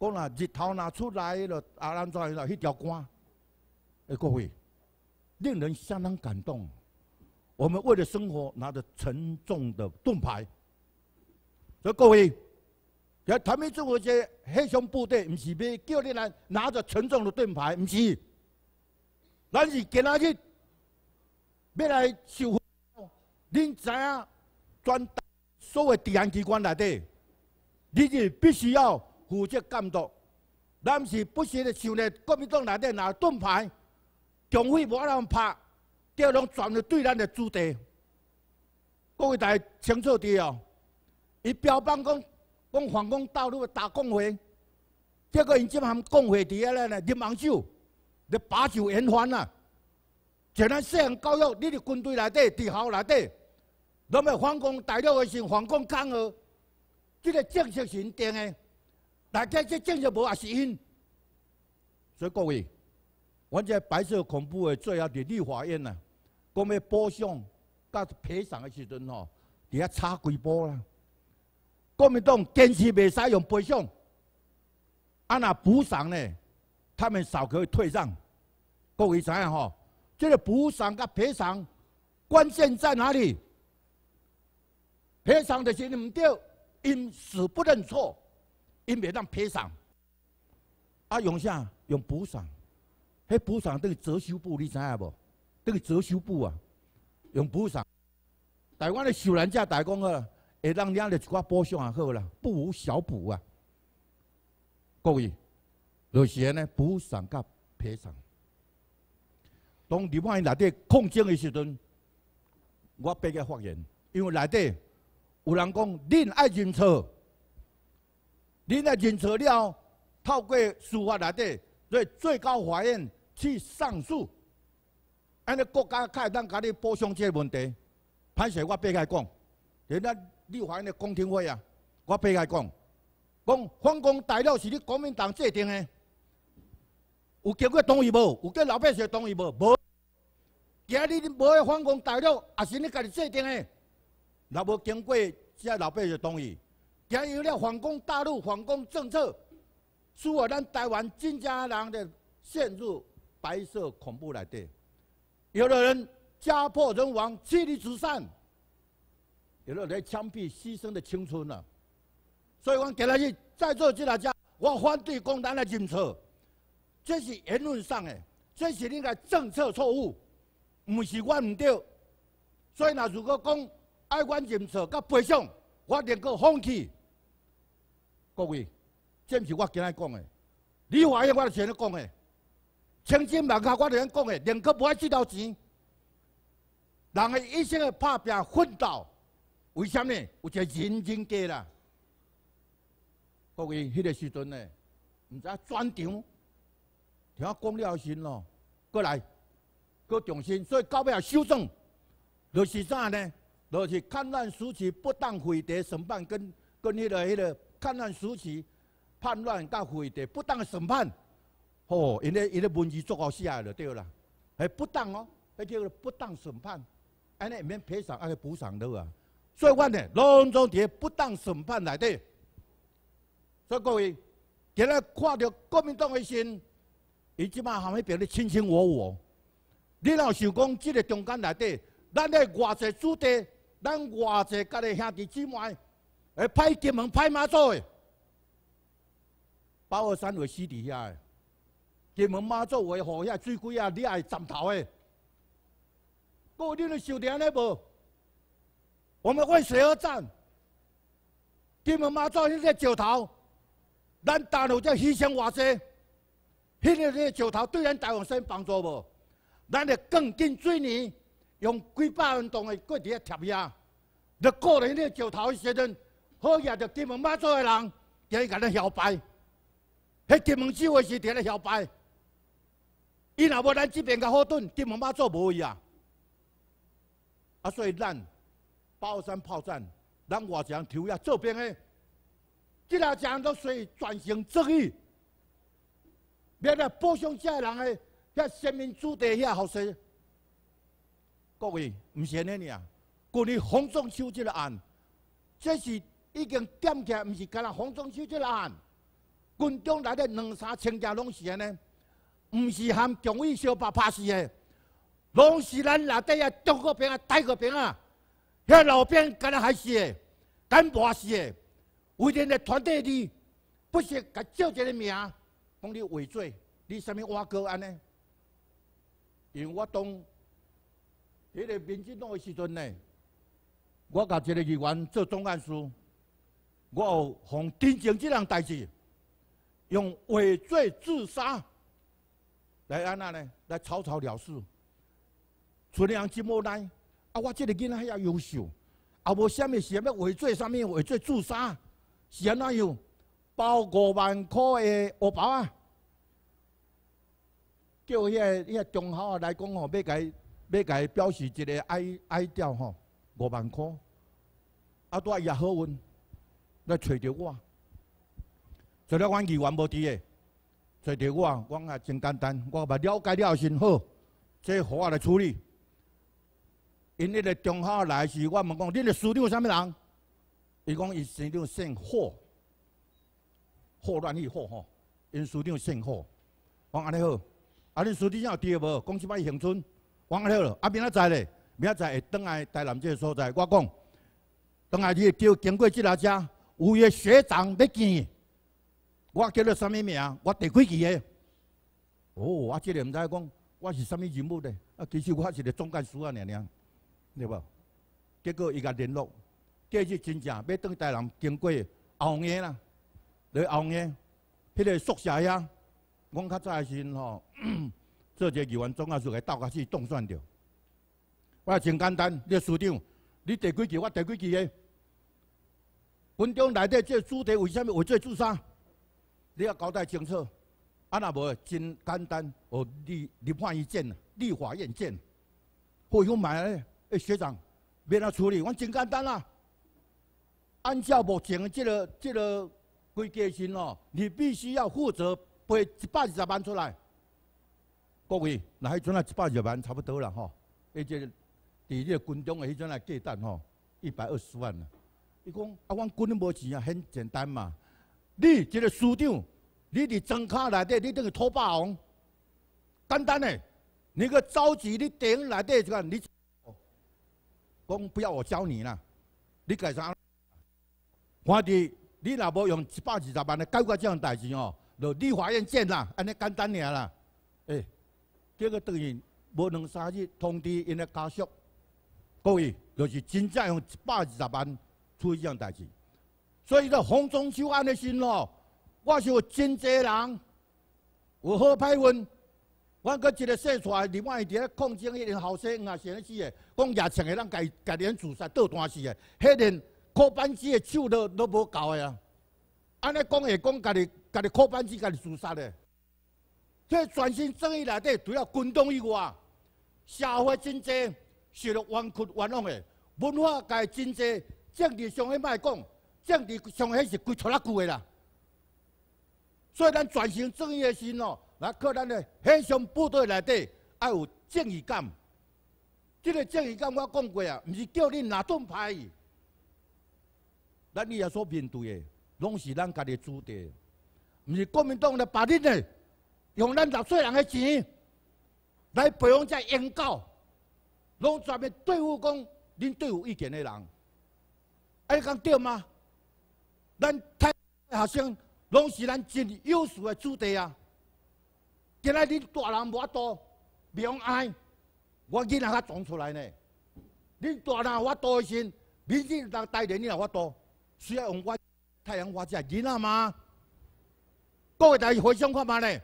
讲啦，日头拿出来了，啊，那怎？那一条官，哎，各位，令人相当感动。我们为了生活拿着沉重的盾牌，所以各位，要他们中国这黑熊部队不是被叫你来拿着沉重的盾牌，不是，咱是今仔日要来受训，恁知影专所有治安机关内底，你就必须要负责监督，咱是不时的受咧国民党内底拿盾牌，长匪无通拍。第二，拢全去对咱的主弟，各位大家清楚滴哦。伊标榜讲讲皇宫道路打工会，结果因即下工会伫个咧咧，啉红酒咧把酒言欢呐。像咱西洋教育，你的军队内底、伫校内底，拢会皇宫大陆的是皇宫干儿，即个政策形定的，大家这政策无也是因。所以各位，阮这白色恐怖的最后对立法院呐。讲要补偿甲赔偿的时阵吼，底下差几波啦。国民党坚持未使用赔偿，啊那补偿呢？他们少可以退让。各位知影吼，这个补偿甲赔偿关键在哪里？赔偿的是们对，因死不认错，因未当赔偿。啊用啥？用补偿？迄补偿等于折修补，你知影无？这个折修补啊，用补偿。台湾的受难者大公啊，也让人家的一寡补偿也好啦，不如小补啊。各位，哪些呢？补偿甲赔偿。当台湾内底控争的时阵，我第一个发言，因为内底有人讲，恁爱认错，恁爱认错了，透过司法内底，对最高法院去上诉。安尼国家会当家己补偿即个问题，歹势，我别个讲，人家立法院的公听会啊？我别个讲，讲反攻大陆是你国民党制定的，有经过同意无？有经老百姓同意无？无，今日无个反攻大陆也是你家己制定的，若无经过即老百姓同意，今日有了反攻大陆反攻政策，使咱台湾真正人的陷入白色恐怖内底。有的人家破人亡，妻离子散；有的人枪毙牺牲的青春了。所以我给他去在座这大家，我反对共产党认错，这是言论上的，这是应该政策错误，不是我不对。所以呢，如果讲爱，管认错和赔偿，我能够放弃。各位，这不是我跟阿讲的，你话应我前都讲的。千真万确，我伫咱讲的，宁可不要几条钱，人的一生的打拼奋斗，为什么有一个人人格啦。各位迄个时阵呢，毋知全场听我讲了心咯，过来，搁重新，所以到尾修正，就是啥呢？就是抗战时期不当毁德审判，跟跟迄个迄个抗战时期叛乱到毁德不当审判。哦，因咧因咧文字作死啊，咧，对啦，系不当哦，系叫不当审判，安尼唔免赔偿，安尼补偿到啊。所以话咧，拢中跌不当审判内底，所以各位，今日看到国民党诶身，伊即马含迄变咧卿卿我我，你若想讲即个中间内底，咱咧偌侪子弟，咱偌侪家己兄弟姊妹，系拍结盟拍马做诶，八二三为私底下诶。金门妈祖为好遐最鬼啊！你爱斩头诶，个人收听咧无？我们为谁而站？金门妈祖迄个石头，咱大陆叫牺牲偌石，迄个咧石头对咱台湾省帮助无？咱要更筋水泥，用几百吨重诶块地来贴伊啊！在过迄个石头诶时阵，好业着金门妈祖诶人伫咧甲咱摇摆，迄金门少诶是伫咧摇摆。伊若无咱即边较好转，金门妈做无伊啊！啊，所以咱包山炮战，咱外墙抽下这边的，即条乡都随全城正义，免了报上遮人的遐先民子弟遐后生，各位毋是安尼啊？旧年黄忠秋即个案，这是已经点起，毋是干啦黄忠秋即个案，军中来得两三千家拢是安尼。毋是含中纬寿拍拍死的，拢是咱内底遐中国兵啊、泰国兵啊，遐老兵干呐害死的，干跋死的，为咱的团队里不惜甲叫一个名，讲你畏罪，你啥物我哥安尼？因为我当迄个民进党的时阵呢，我甲一个议员做档案事，我有奉丁静这样代志，用畏罪自杀。来安那呢？来草草了事，村里人真无奈。啊，我这个囡仔遐优秀，啊无虾米事要畏罪，啥物畏罪自杀？是安那样？包五万块的荷包啊！叫遐遐中校来讲吼，要给要给表示一个哀哀悼吼，五万块。啊，多伊也好运，来揣着我。找了阮屈冤不伫的。找着我，我啊真简单，我把了解了先好，这好我来处理。因迄个中校来时，我问讲，恁的师长啥物人？伊讲，伊师长姓霍，霍乱伊霍吼，因师长姓霍。讲安尼好，啊恁师长有住无？讲是买恒春。讲安尼好，啊明仔载咧，明仔载会转来台南这个所在。我讲，转来你得经过这遮，有个学长要见。我叫做什么名？我第几期的？哦，我这个唔知讲我是什么人物咧。啊，其实我是个总干事啊，娘娘，对不？结果伊甲联络，过去真正要当台人经过后夜啦，来后夜。迄个宿舍呀，我较早时吼 *clears throat* 做一个语文总干事，个倒下去动算着。我真简单，你师长，你第几期？我第几期的？文章内底这主题为什咪为做自杀？你要交代清楚，啊，那无真简单，哦，立立法院见，立法院见。我有买咧，哎，学长，免阿处理，我真简单啦。按照目前的即个即个规格性哦，你必须要负责赔一百二十万出来。各位，那迄阵阿一百二十万差不多啦吼，而且伫这军中的迄阵来计算吼，一百二十万。伊讲啊，我军都无钱啊，很简单嘛。你一个师长，你伫庄卡内底，你等于土把王。单单诶，你个召集你影里底就讲你，讲不要我教你啦。你该啥？我哋你若无用一百二十万来解决这样代志哦，就立法院见啦，安尼简单尔啦。诶，结果等于无两三日通知因个家属。各位，就是真正用一百二十万处理这样代志。所以说，红中秀安的心咯，我是有真济人有好歹运。我搁一个说出来，另外一咧抗战迄个后生啊，仔先死个，讲夜层的人家家己自杀倒单死个，迄连扣扳机的手都都无够的啊！安尼讲也讲，家己家己扣扳机，家己自杀的，即全身正义内底，除了军党以外，社会真济是着冤屈冤枉的，文化界真济政治上个歹讲。政治上迄是归拖拉机诶啦，所以咱转型正义诶心哦，来靠咱诶黑熊部队内底要有正义感。这个正义感我讲过啊，毋是叫你拿盾牌，咱伊也所面对诶，拢是咱家己主的，毋是国民党来把恁诶用咱纳税人诶钱来培养遮冤狗，拢专门对付讲恁对有意见诶人，哎，讲对吗？咱太阳学生拢是咱真优秀个子弟啊！今仔日大人无多，平安，我囡仔才长出来呢。恁大人有无多个时，年纪大大点，恁有无多，需要用我太阳花钱，囡仔嘛，各位大在回想看嘛呢？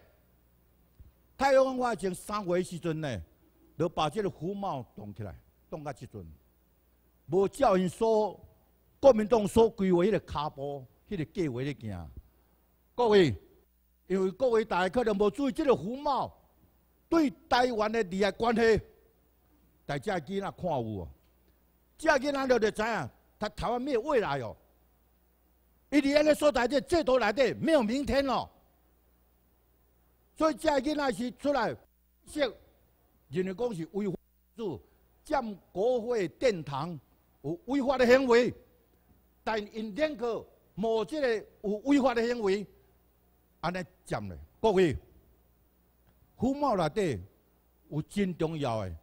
太阳花钱三回时阵呢，要把这个虎毛动起来，动到即阵，无叫因说。国民党所规划迄个脚步、迄个计划咧行，各位，因为各位大家可能无注意，这个胡茂对台湾的利益关系，大家囡仔看有哦。这囡仔了就知影，他台湾没有未来哦？伊伫安尼说，在，地制度内底没有明天哦。所以这囡仔是出来，人为讲是违法、占国会殿堂有违法的行为。但因两个无即个有违法的行为，安尼占了各位，符茂内底有真重要诶。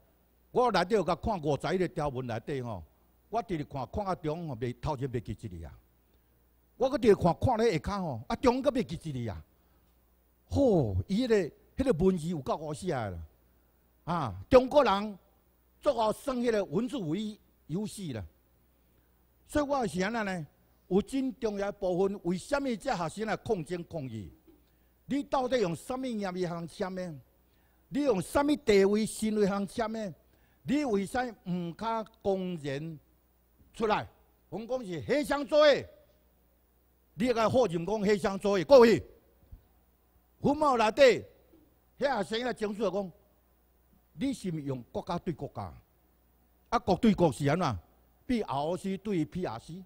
我内底有甲看五十一个条文内底吼，我直直看看啊中吼，未头先未记一字啊。我搁直直看看咧下骹吼，啊中搁未记一字啊。吼，伊迄个迄个文字有够乌写啦。啊，中国人做好耍迄个文字游戏啦。所以我是安尼呢，有真重要的部分，为什么这学生啊，抗争抗议？你到底用什么业面向签呢？你用什么地位行为面签呢？你为啥唔敢公然出来？我讲是黑商做位，你该否人讲黑商作位。各位，群茂里底，遐学生啊，情绪讲，你是是用国家对国家，啊，国对国是安那？比 R O C 对 P R C，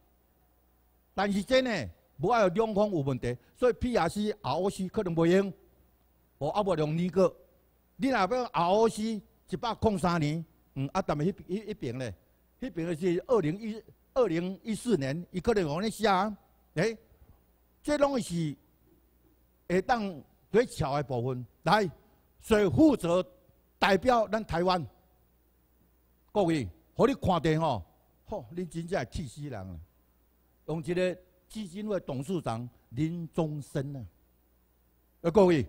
但是真呢，无爱有两方有问题，所以 P R C R O C 可能袂用，无压无两年过。你若要 R O C 一百空三年，嗯，啊，但咪迄迄一边咧，迄边是二零一二零一四年，伊可能讲咧啥，哎，即拢是会当最巧的部分。来，谁负责代表咱台湾？各位，互你看定吼。你真正气死人了！用一个基金会董事长林宗生啊，啊各位，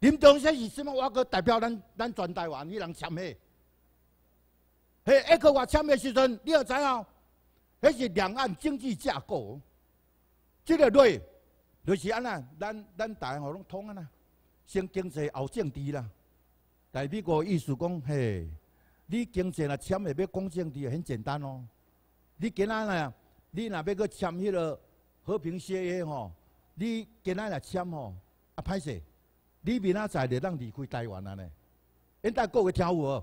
林宗生是什么？我阁代表咱咱全台湾去人签的。嘿，一个我签的时阵，你要知哦，那是两岸经济架构，这个对，就是安那，咱咱台湾拢通啊呐，先经济后政治啦。但表个意思讲嘿，你经济若签的要讲政治，很简单哦。你跟咱来，你若要搁签迄个和平协议吼，你今仔来签吼，啊歹势，你明仔载就让离开台湾安尼，因在各国跳舞。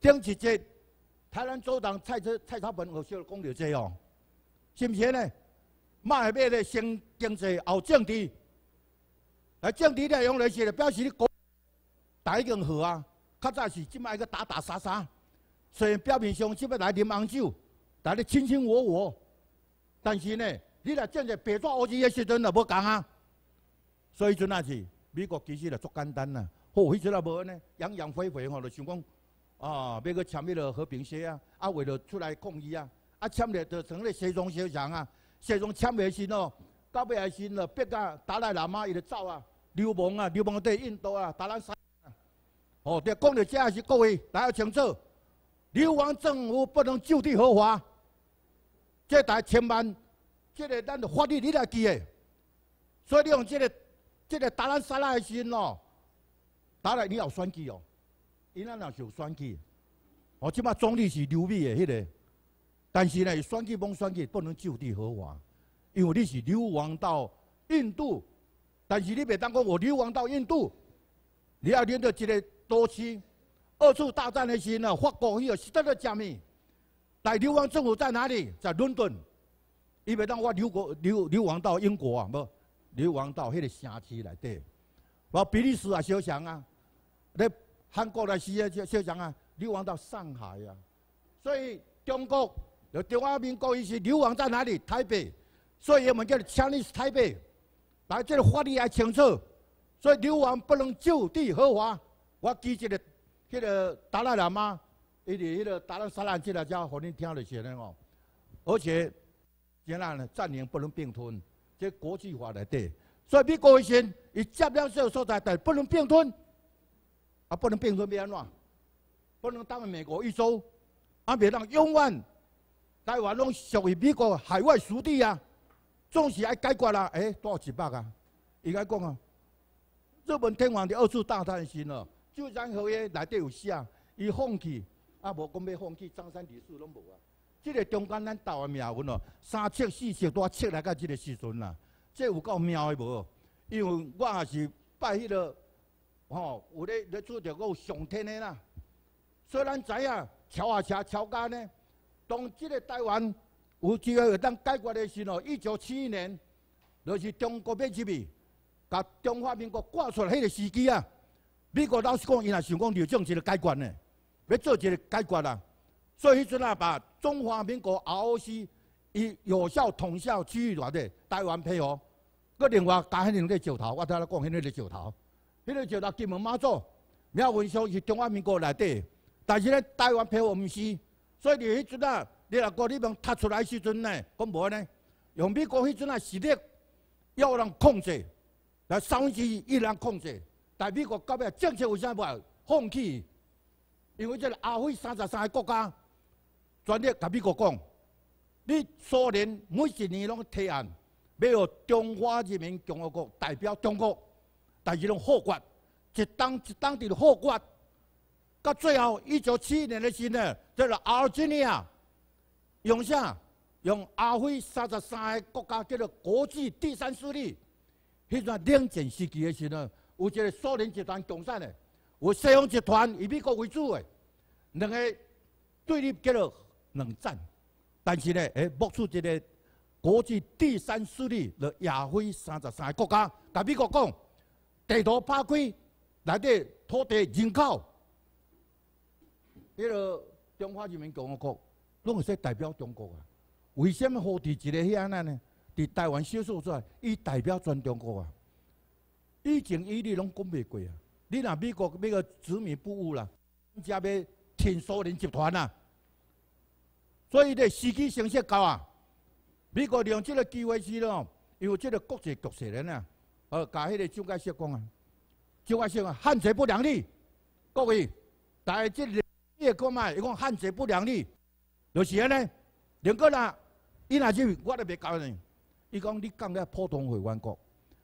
顶一日，台湾左党蔡蔡蔡昭文和小讲了这哦，是毋是呢？卖卖咧先经济后政治，啊政治咧用来说咧表示你国台更好啊。较早是即卖个打打杀杀，虽然表面上即摆来啉红酒。大家卿卿我我，但是呢，你俩真在白抓乌鸡的时阵，也无讲啊。所以阵也是美国其实就足简单啊，哦，迄阵也无呢，洋洋飞飞吼，就想讲啊，要去签迄个和平协啊，啊，为了出来抗议啊，啊，签了就成立西装小藏啊，西装签袂成哦，到袂成了，逼啊，打来喇嘛伊就走啊，流亡啊，流亡到印度啊，达咱西，哦，对，讲到遮也是各位大家清楚，流亡政府不能就地合法。这台千万，这个咱要法律你来记诶。所以你用这个这个打咱杀拉的心哦，打来你要算计哦，伊那若有算计，哦，即摆总理是刘备的迄个，但是呢，算计甭算计，不能就地合法，因为你是流亡到印度，但是你别当讲我流亡到印度，你要连着一个多西二次大战的时阵，法国伊要死得去吃面。来流亡政府在哪里？在伦敦，伊要当我流国流流亡到英国啊，不流亡到迄个城市内底，我比利时啊，小强啊，咧韩国来西啊，小小强啊，流亡到上海啊，所以中国，有中华民国伊是流亡在哪里？台北，所以我们叫 Chinese 台北，来，这里法律还清楚，所以流亡不能就地合法，我记绝的，迄个达赖喇嘛。伊是迄啰打到杀人即个家伙，你听落去呢吼。而且，两岸呢，占领不能并吞，即国际法来定。所以美国先伊接了这个所在，但不能并吞，啊不能并吞变安怎？不能当美国一州，也袂当永远。台湾拢属于美国海外属地啊，总是爱解决啦。哎，多少一百啊？伊讲啊，日本天皇的二次大战险哦，就将合约来底有戏啊，伊放弃。啊，无讲要放弃，张三李四拢无啊！即个中间咱斗啊，命运哦，三七四七多七来到即个时阵啦，即有够妙的无？因为我也是拜迄个吼，有咧咧厝着搁有上天的啦。所以咱知影，乔下车，乔家呢，当即个台湾有机会会当解决的时候，一九七一年，就是中国变治美，甲中华民国挂出来，迄个时机啊，美国老实讲，伊也想讲，就将是个解决呢。要做一个解决啦。所以迄阵啊，把中华民国 ROC 以有效统辖区域内底台湾配合，佮另外加迄两个石头，我听人讲迄两个石头，迄个石头金门妈祖，庙文上是中华民国内底，但是咧台湾配合毋是，所以你迄阵啊，你若讲你帮踢出来时阵呢，讲无呢，用美国迄阵啊实力，要有人控制，来三分之一人控制，但美国到尾政策为啥物放弃？因为这阿辉三十三个国家，专业甲美国讲，你苏联每一年拢提案，要有中华人民共和国代表中国，但是拢否决，一当一当的否决，到最后一九七一年的时呢，这个阿尔及利亚用啥？用阿辉三十三个国家叫做国际第三势力，迄阵冷战时期的时呢，有一个苏联集团共产党。有西方集团以美国为主诶，两个对立结落冷战，但是呢，诶，冒出一个国际第三势力，落亚非三十三个国家，甲美国讲地图拍开，内底土地人口，迄个中华人民共和国，拢是说代表中国啊？为什么好伫一个遐呐呢？伫台湾少数族来，伊代表全中国啊？一情一例拢讲未过啊？你若美国那个执迷不悟啦，只要听苏联集团啦，所以咧时机成熟到啊，美国利用这个机会是咯，因为这个国际局势咧，呃，甲迄个蒋介石讲啊，蒋介石啊，汉贼不两立，各位，大家即你也讲嘛，伊讲汉贼不两立，就是安尼，两个人，伊那阵我都袂教呢，伊讲你讲个普通会员国，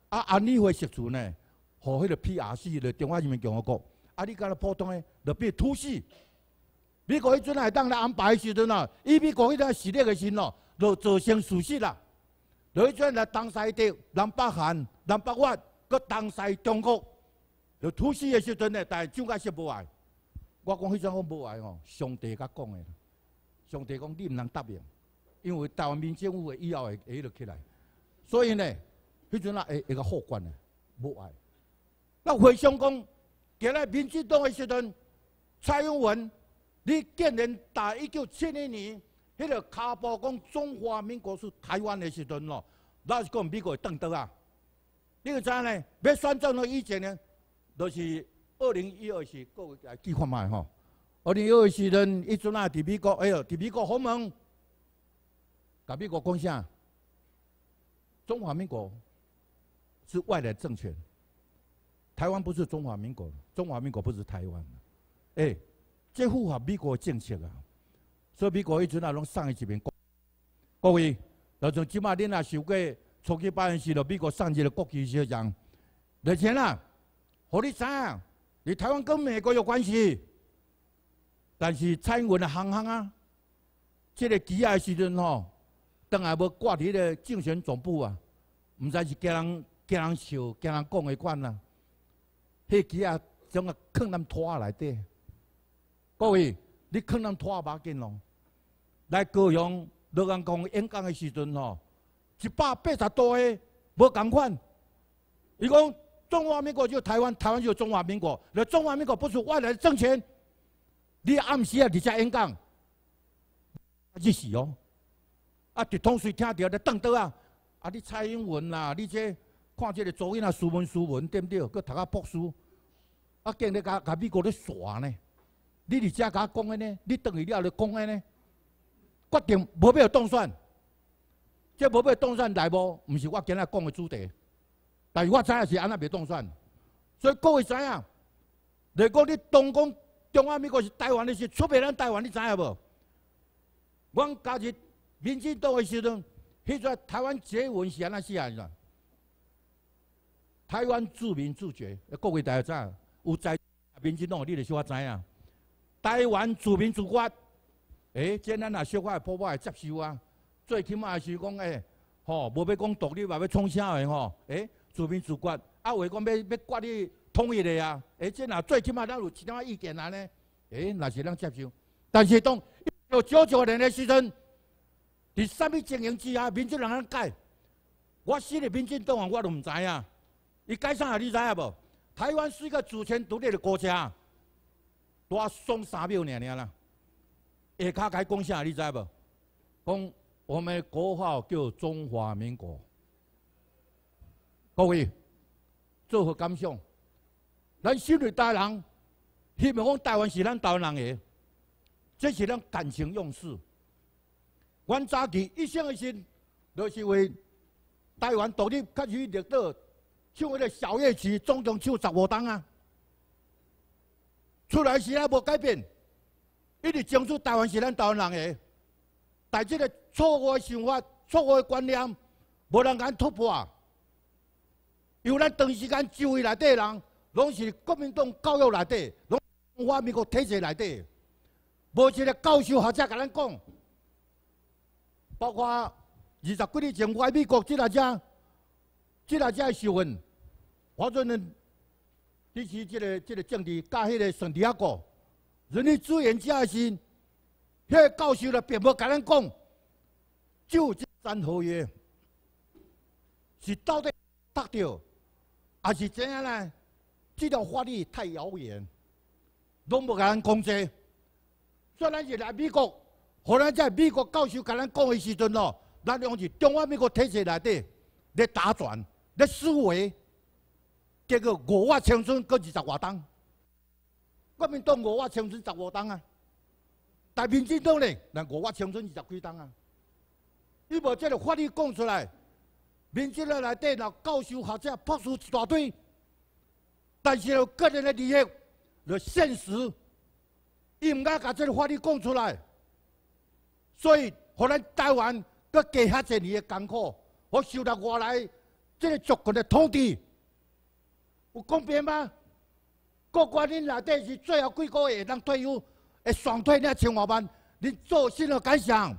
啊，安理会协助呢。和迄个 P.R.C.，的中华人民共和国，啊，你讲嘞，普通的，就变突袭。美国迄阵啊，当来安排时阵啊，伊美国迄阵死力个时哦，就造成事实啦。就一阵来东西、的南北韩、南北越，搁东西中国，就突袭的时阵呢，但系蒋介石无爱。我讲迄阵我无爱哦，上帝甲讲的，上帝讲你唔通答应，因为台湾民政府个以后会会落起来，所以呢，迄阵会一个好管啊，无爱。到回香港，今日民主党的时阵，蔡英文，你竟然在一九七零年，迄个卡布讲中华民国是台湾的时阵咯，那是讲美国的登啊！你有知呢？要选总统以前呢，就是二零一二是各来计划嘛吼。二零一二时阵，一阵啊，伫美国，哎哟，伫美国访问，甲美国讲下，中华民国是外来政权。台湾不是中华民国，中华民国不是台湾。哎，这符合美国政策啊！所以美国一直那拢善一面国，各位，那从今码你啊受过初级班人时，就美国送意的国际思讲，而且啦，何立三，你台湾跟美国有关系，但是蔡英文的行行啊，这个极爱时阵吼，等下要挂伫个竞选总部啊，唔知是惊人惊人笑、惊人讲的款啊！迄支啊，将个坑难拖下来底。各位，你坑难拖无紧咯。来高雄、罗港讲演讲的时阵吼，一百八十多个，无同款。伊讲中华民国就台湾，台湾就中华民国。若中华民国不是外来政权，你暗时啊，伫遮演讲，日时哦，啊，伫通水听到，咧，等刀啊，啊，你蔡英文啦，你这。看这个某翼仔斯文斯文，对不对？搁读啊博士，啊，今日甲甲美国咧耍呢。你伫遮甲讲的呢？你等于了咧讲的呢？决定无必要动算，即无必要动算内幕，唔是我今日讲的主题。但是我知影是安那袂动算，所以各位知影，如果你当讲中阿美国是台湾的是出卖咱台湾，你知影无？阮家己民进党的时候，迄阵台湾结文是安那死啊？台湾自民自觉，各位大家知影有在民进党，你来小可知影。台湾自民自觉，哎，这咱也小可普普来接受啊。最起码也是讲，哎，吼，无要讲独立，或要创啥的吼，哎，自民自决，啊，话讲要要割你统一个啊，哎，这那最起码咱有其他意见啊呢，哎，那是咱接受。但是当一九九九年的时阵，伫啥物情形之下，民进党人改，我死个民进党员我拢唔知影。伊解散啊？你知影无？台湾是一个主权独立的国家，我送三百年了啦。下卡该讲啥？你知无？讲我们国号叫中华民国。各位，作何感想？咱新台人希望讲台湾是咱台湾人的，即是咱感情用事。阮早期一生的心，就是为台湾独立、甲与立岛。为了小夜曲，总共唱十五档啊！出来时啊无改变，一直争取台湾是咱台湾人的，但即个错误想法、错误观念，无人敢突破。由咱长时间周围内底人，拢是国民党教育内底，拢华民国体制内底，无一个教授学者甲咱讲。包括二十几年前外美国即个姊，即个姊的新闻。我阵呢，只是即个这个政治加迄个圣地亚哥，人力资源界那个教授呢，并无甲咱讲，就即三合约是到底达到，还是怎样呢？这条法律太遥远，拢无甲咱讲这。虽然是来美国，可能在美国教授甲咱讲的时阵哦，咱用是中华民国体制内底来打转，来思维。结果五万乡村各二十多栋，国们党五万乡村十多栋啊，但民进党呢，那五万乡村二十几栋啊，伊无这个法律讲出来，民进党内底有教授学者博士一大堆，但是有个人的利益，有现实，伊唔敢把这个法律讲出来，所以，可咱台湾搁加遐侪年的艰苦，我受得外来这个族群的统治。有公平吗？国恁里底是最后几个月当退休，会双退你还请我吗？恁做新的感想？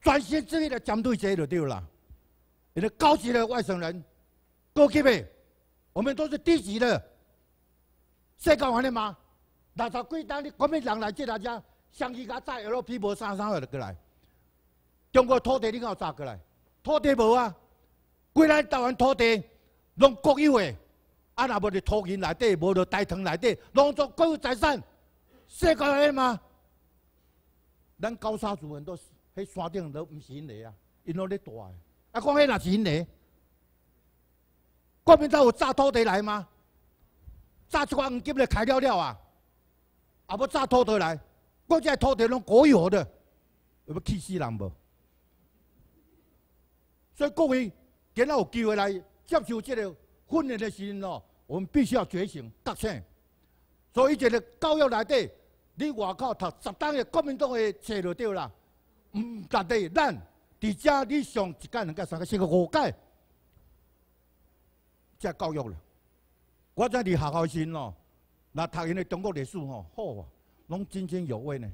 专心致力的针对谁？就对了。你的高级的外省人，高级未？我们都是低级的。谁够话的吗？那道国当你国民党来接大家，相机甲炸 L P 无啥三块的过来？中国土地你讲有炸过来？土地无啊，归台湾土地拢国有的。啊！若无伫土田内底，无伫大堂内底，拢总国有财产，世界诶吗？咱高山族很多，迄山顶都毋是因诶啊，因拢咧大诶。啊，讲迄若是因诶，国民党有炸土地来吗？炸一寡黄金就开了了啊！啊，要炸土地来，国家土地拢国有的，要气死人无？所以各位，今仔有机会来接受即个训练的时阵喏。我们必须要觉醒、觉醒。所以，一个教育内底，你外口读十等的国民党的书就对啦，唔家对咱伫遮，你上一届、两届、三届，四个五届，即教育了，我在伫学校先咯。那读因的中国历史吼，好啊，拢津津有味呢。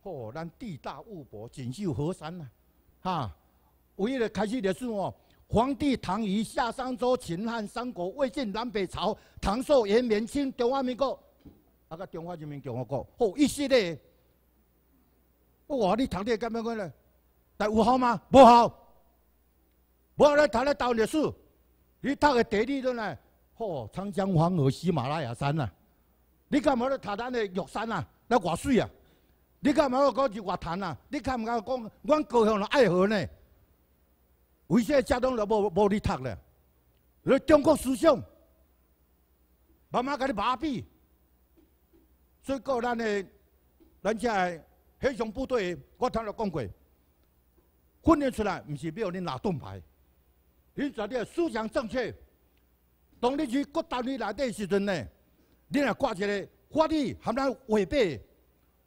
好，咱地大物博，锦绣河山呐，哈。一的开始历史哦。皇帝唐虞夏商周秦汉三国魏晋南北朝唐宋元明清中华民国啊，个中华人民共和国，哦一系列。我话你读的干咩个呢？但五好吗？不好，不好咧！读咧倒历史，你读的地理都奈？吼，长江黄河喜马拉雅山呐，你干嘛咧？读咱的玉山呐？那偌水啊！你干嘛要讲是外滩呐？你敢唔敢讲？我故乡的爱河呢？为啥家长都无无去读嘞？你中国思想慢慢个你麻痹，所以讲咱的咱只个黑熊部队，我听来讲过，训练出来毋是了恁拿盾牌。恁绝对思想正确，当你去国单位来底时阵呢，恁若挂一个法律含咱违背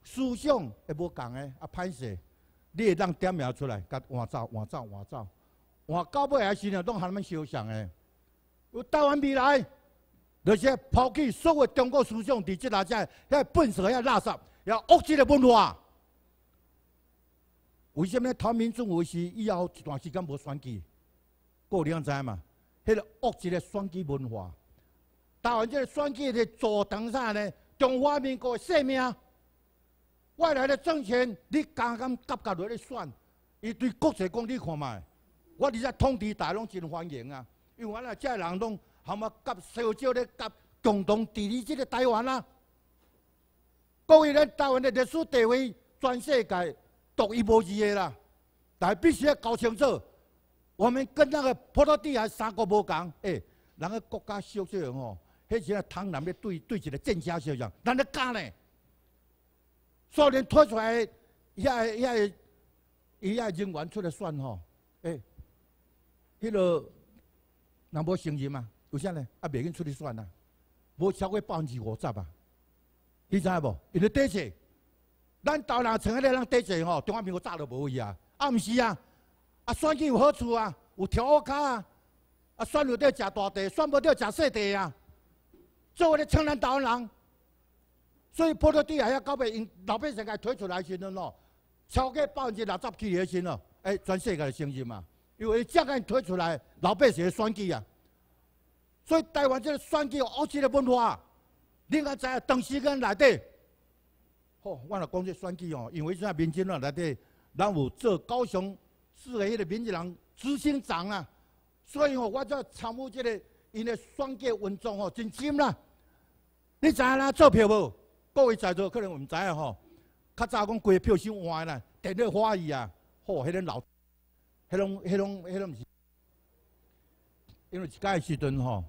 思想会无同的啊歹势，你会当点名出来，甲换走换走换走。我到尾还是呢？拢喊他们烧的。有台湾未来就是抛弃所有中国思想，伫这内只遐粪水遐垃圾，遐恶质的文化。为什么唐民忠律是以后一段时间无选举？个人知嘛？个恶质的选举文化，台湾这个选举的助长啥呢？中华民国的性命。外来的政权，你敢敢敢敢落去选？伊对国际讲，你看卖？我伫在通知大拢真欢迎啊，因为啦，即个人拢含物甲烧焦咧，甲共同治理这个台湾啦。各位咧，台湾的历史地位全世界独一无二的啦，但必须要搞清楚，我们跟那个葡萄牙三国无同。哎，人家国家烧焦样吼，迄时啊，唐南咧对对一个政家烧焦，咱咧干呢？苏联脱出来，遐遐伊遐人员出来算吼。迄落若无承认嘛？有啥咧？也袂用出去选啊，无超过百分之五十啊。你知无？伊咧底制，咱岛内迄个人底制吼，中华民国早都无去啊。啊，毋是啊，啊选起有好处啊，有条乌卡啊，啊选有得食大地，选无得食细地啊。作为咧，青南岛人，所以跑到底还要搞袂？因老百姓该推出来先咯，超过百分之六十去时先咯，哎，全世界承认嘛。因为这样推出来，老百姓会选举啊。所以台湾这个选举有恶势的文化。你外再啊，长时间内底，吼，我来讲这选举哦，因为现在民党内底，咱有做高雄市的迄个民进人执行长啊，所以哦，我做参与这个因的选举文章哦，真深啦。你知影啦，做票无？各位在座可能唔知啊吼。较早讲改票先换啦，电话花已啊。吼，迄个老。迄种、迄种、迄种，毋是，因为届时阵吼，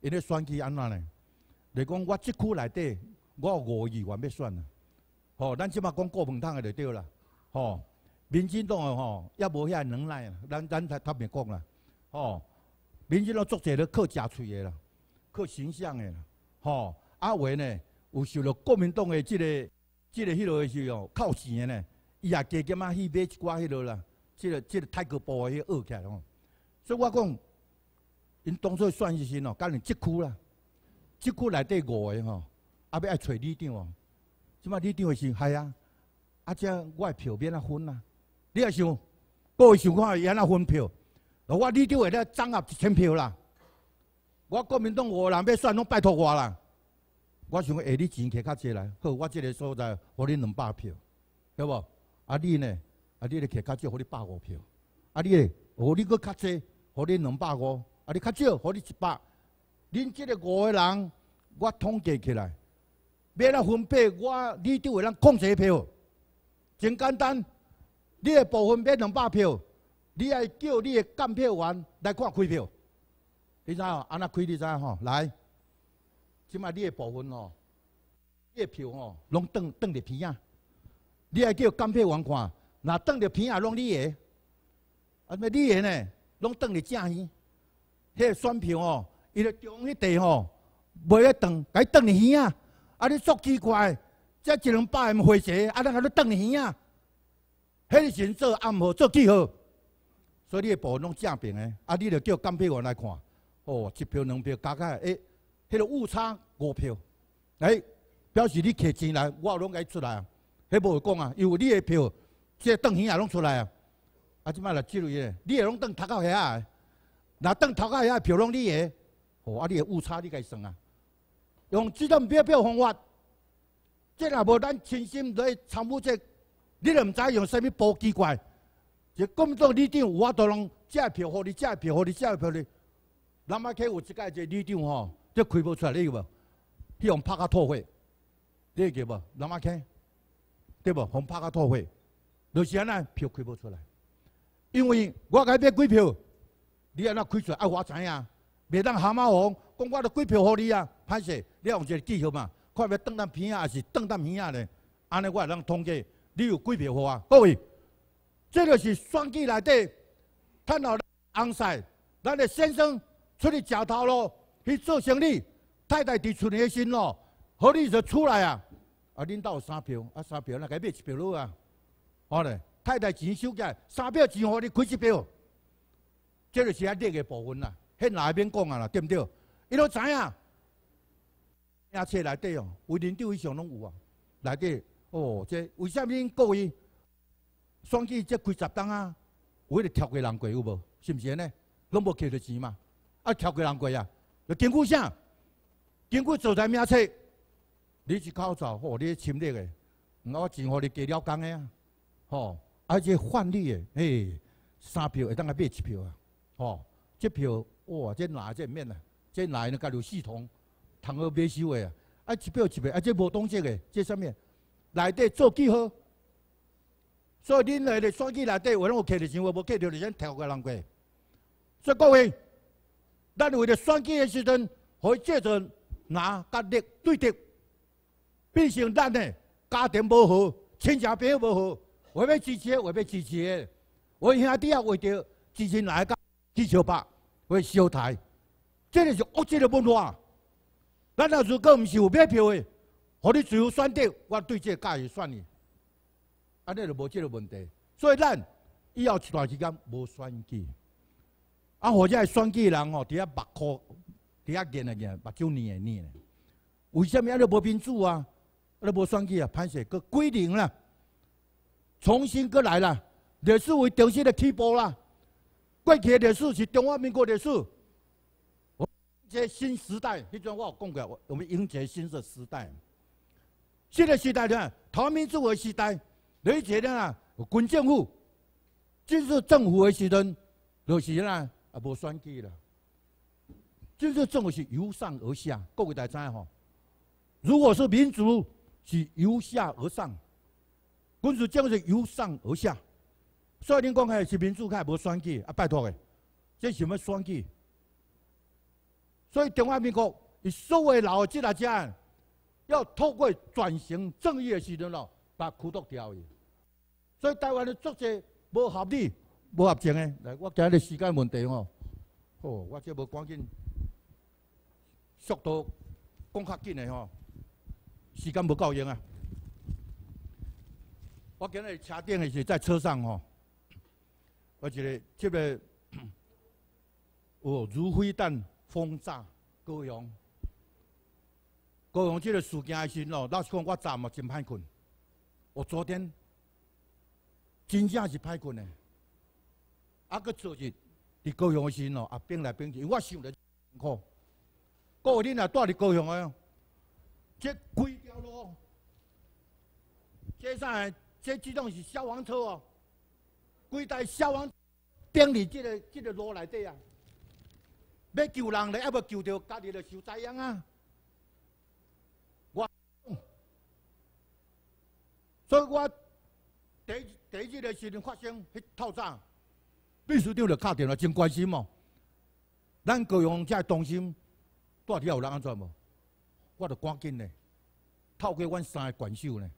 因咧选举安怎呢？就讲我即区内底，我五议员要选啊！吼，咱即马讲国民党个就对啦！吼，民进党个吼也无遐能耐啊！咱咱他别讲啦！吼，民进党作者咧靠食喙个啦，靠形象个啦！吼，阿威呢有受着国民党个即个、即个、迄落个是候靠钱个呢？伊也加减啊去买一寡迄落啦。即个即个太可怕，伊恶起来吼，所以我讲，因当初算一先哦，干年即区啦？即区内底五个吼，阿要爱找李长哦，即马李长是，系啊，阿则我票免啊分啦，你阿想，各位想看伊安怎分票，我李长下咧掌握一千票啦，我国民党五人要算拢拜托我啦，我想下你钱摕较济来，好，我即个所在互你两百票，对不？啊，你呢？啊，你咧较少，互你百五票；啊，你咧，互你搁较济，互你两百五；啊，你较少，互你一百。恁即个五个人，我统计起来，免人分配，我，你就会当控制票，真简单。你诶部分免两百票，你爱叫你诶监票员来看开票。你知哦，安怎开？你知哦，来。即卖你诶部分哦，你诶票哦，拢当当伫片啊。你爱叫监票员看。那邓着皮啊，拢你个，啊咩你个呢？拢邓着正耳，迄个选票哦，伊着中迄地吼，袂晓邓，该邓着耳啊！啊你作奇怪，才一两百毋回席，啊咱还做邓着耳啊！迄个神做暗号做记号，所以你个票拢正平个，啊你着叫监票员来看，哦一票两票加加一，迄个误差五票，哎，表示你摕钱来，我拢改出来啊！迄无讲啊，因为你的票。这等钱也拢出来啊！啊，即摆来记录咧，你也拢等投到遐，那等投到遐票拢你个，哦，啊，你个误差你该算啊！用自动表票方法，这若无咱亲身来参估者，你都毋知用啥物波机关。就工作里长有法度能遮票，互你遮票，互你遮票你。南马溪有一个只里长吼，这开不出来你有无？去用拍卡套会，你有记无？南马溪，对无？用拍卡套会。就是安那票开不出来，因为我解变鬼票，你安那开出来，啊我知啊，袂当蛤蟆王讲我的鬼票号你啊，歹势，你用一个技巧嘛，看要当咱偏啊，还是当咱偏啊嘞，安尼我也能通过，你有鬼票号我，各位，这个是双机内底，趁候红婿，咱的先生出去街头咯，去做生意，太太伫厝内心咯，好你就出来啊，啊领导三票，啊三票，那解变一票路啊。好嘞，太太钱收起来，三百钱乎你开十票，即就是遐热个部分啦。迄内面讲啊啦，对不对？伊拢知影，名册内底哦，为人道以上拢有啊。内底哦，即为虾米故意双季这开十单啊？为迄个跳过人过有无？是毋是安尼？拢无摕着钱嘛？啊，跳过人过啊，要经过啥？经过做台名册，你是口罩，哦，你亲热个，我钱互你加了工诶。啊。吼，而且换率诶，嘿，三票会当个变一票啊，吼，这票哇，这哪这面啊，这哪呢交入系统谈何买手诶啊，一票一票，啊这无东西诶，这啥物内底做记号，所以恁来咧选举内底，为啷摕着钱，先无摕着就先跳过人过。所以各位，咱为了选举诶时阵，可以即阵拿甲敌对敌，变成咱诶家庭无好，亲戚朋友无好。我要支持，我要支持，我兄弟啊，为着支持哪一个支持我为烧台，这个是恶质的文化。咱若如果唔是有买票的，互你自由选择，我对这价意算你，安尼就无即个问题。所以咱以后一段时间无选举，啊，或者系选举人哦，伫遐百科伫遐见啊见，八九年诶年咧，为什么安尼无民主啊？安尼无选举啊？潘水阁归零啦。重新过来了，历史为重新的起步啦。过去历史是中华民国历史，迎接新时代。迄阵我有讲过，我们迎接新的时代。新的时代呢，台民主的时代，你知啦，有军政府，军事政府的时阵，就是呢，啊无选举啦。军事政府是由上而下，各位大家知吼。如果是民主，是由下而上。民主将是由上而下，所以你讲开是民主派无选举啊拜托诶，这是要选举。所以中华民国以所有老的制度，要透过转型正义的时阵咯，把苦毒掉去。所以台湾的作制无合理，无合情诶，来，我今日时间问题哦，哦，我即无赶紧，速度讲较紧诶吼，时间无够用啊。我今日车顶也是在车上吼，我一个接个，哦，如飞弹、轰炸高雄，高雄这个事件的时哦，老实讲，我站么真歹困，我昨天真正是歹困的，啊，佫昨日伫高雄的时哦，啊，变来变去，我想着真痛苦。过年啊，蹛伫高雄的，这几条路，这三个。这自种是消防车哦，规台消防停伫即个这个路内底啊，要救人嘞，还袂救着，家己就受灾殃啊！我，所以我第第一个时阵发生迄透早，秘书长就敲电话，真关心哦。咱高雄这中心，大桥有人安怎无？我著赶紧嘞，透过阮三个关手嘞。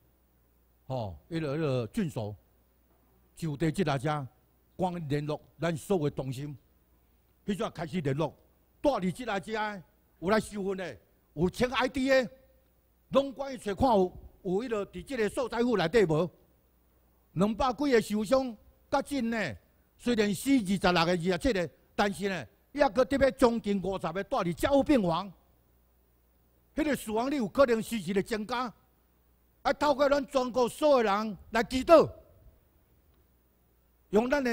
吼，迄个迄个郡守，就伫即阿些，光联络咱所有同心，迄阵开始联络，带你即阿些有来收分的，有签 I D 的，拢关于找看有有迄落伫即个受灾户内底无，两百几个受伤较真呢，虽然死二十六个二十七个，但是呢，伊还搁得要将近五十个带离照病房，迄个死亡率有可能是续的增加。啊！透过咱全国所有人来祈祷，用咱的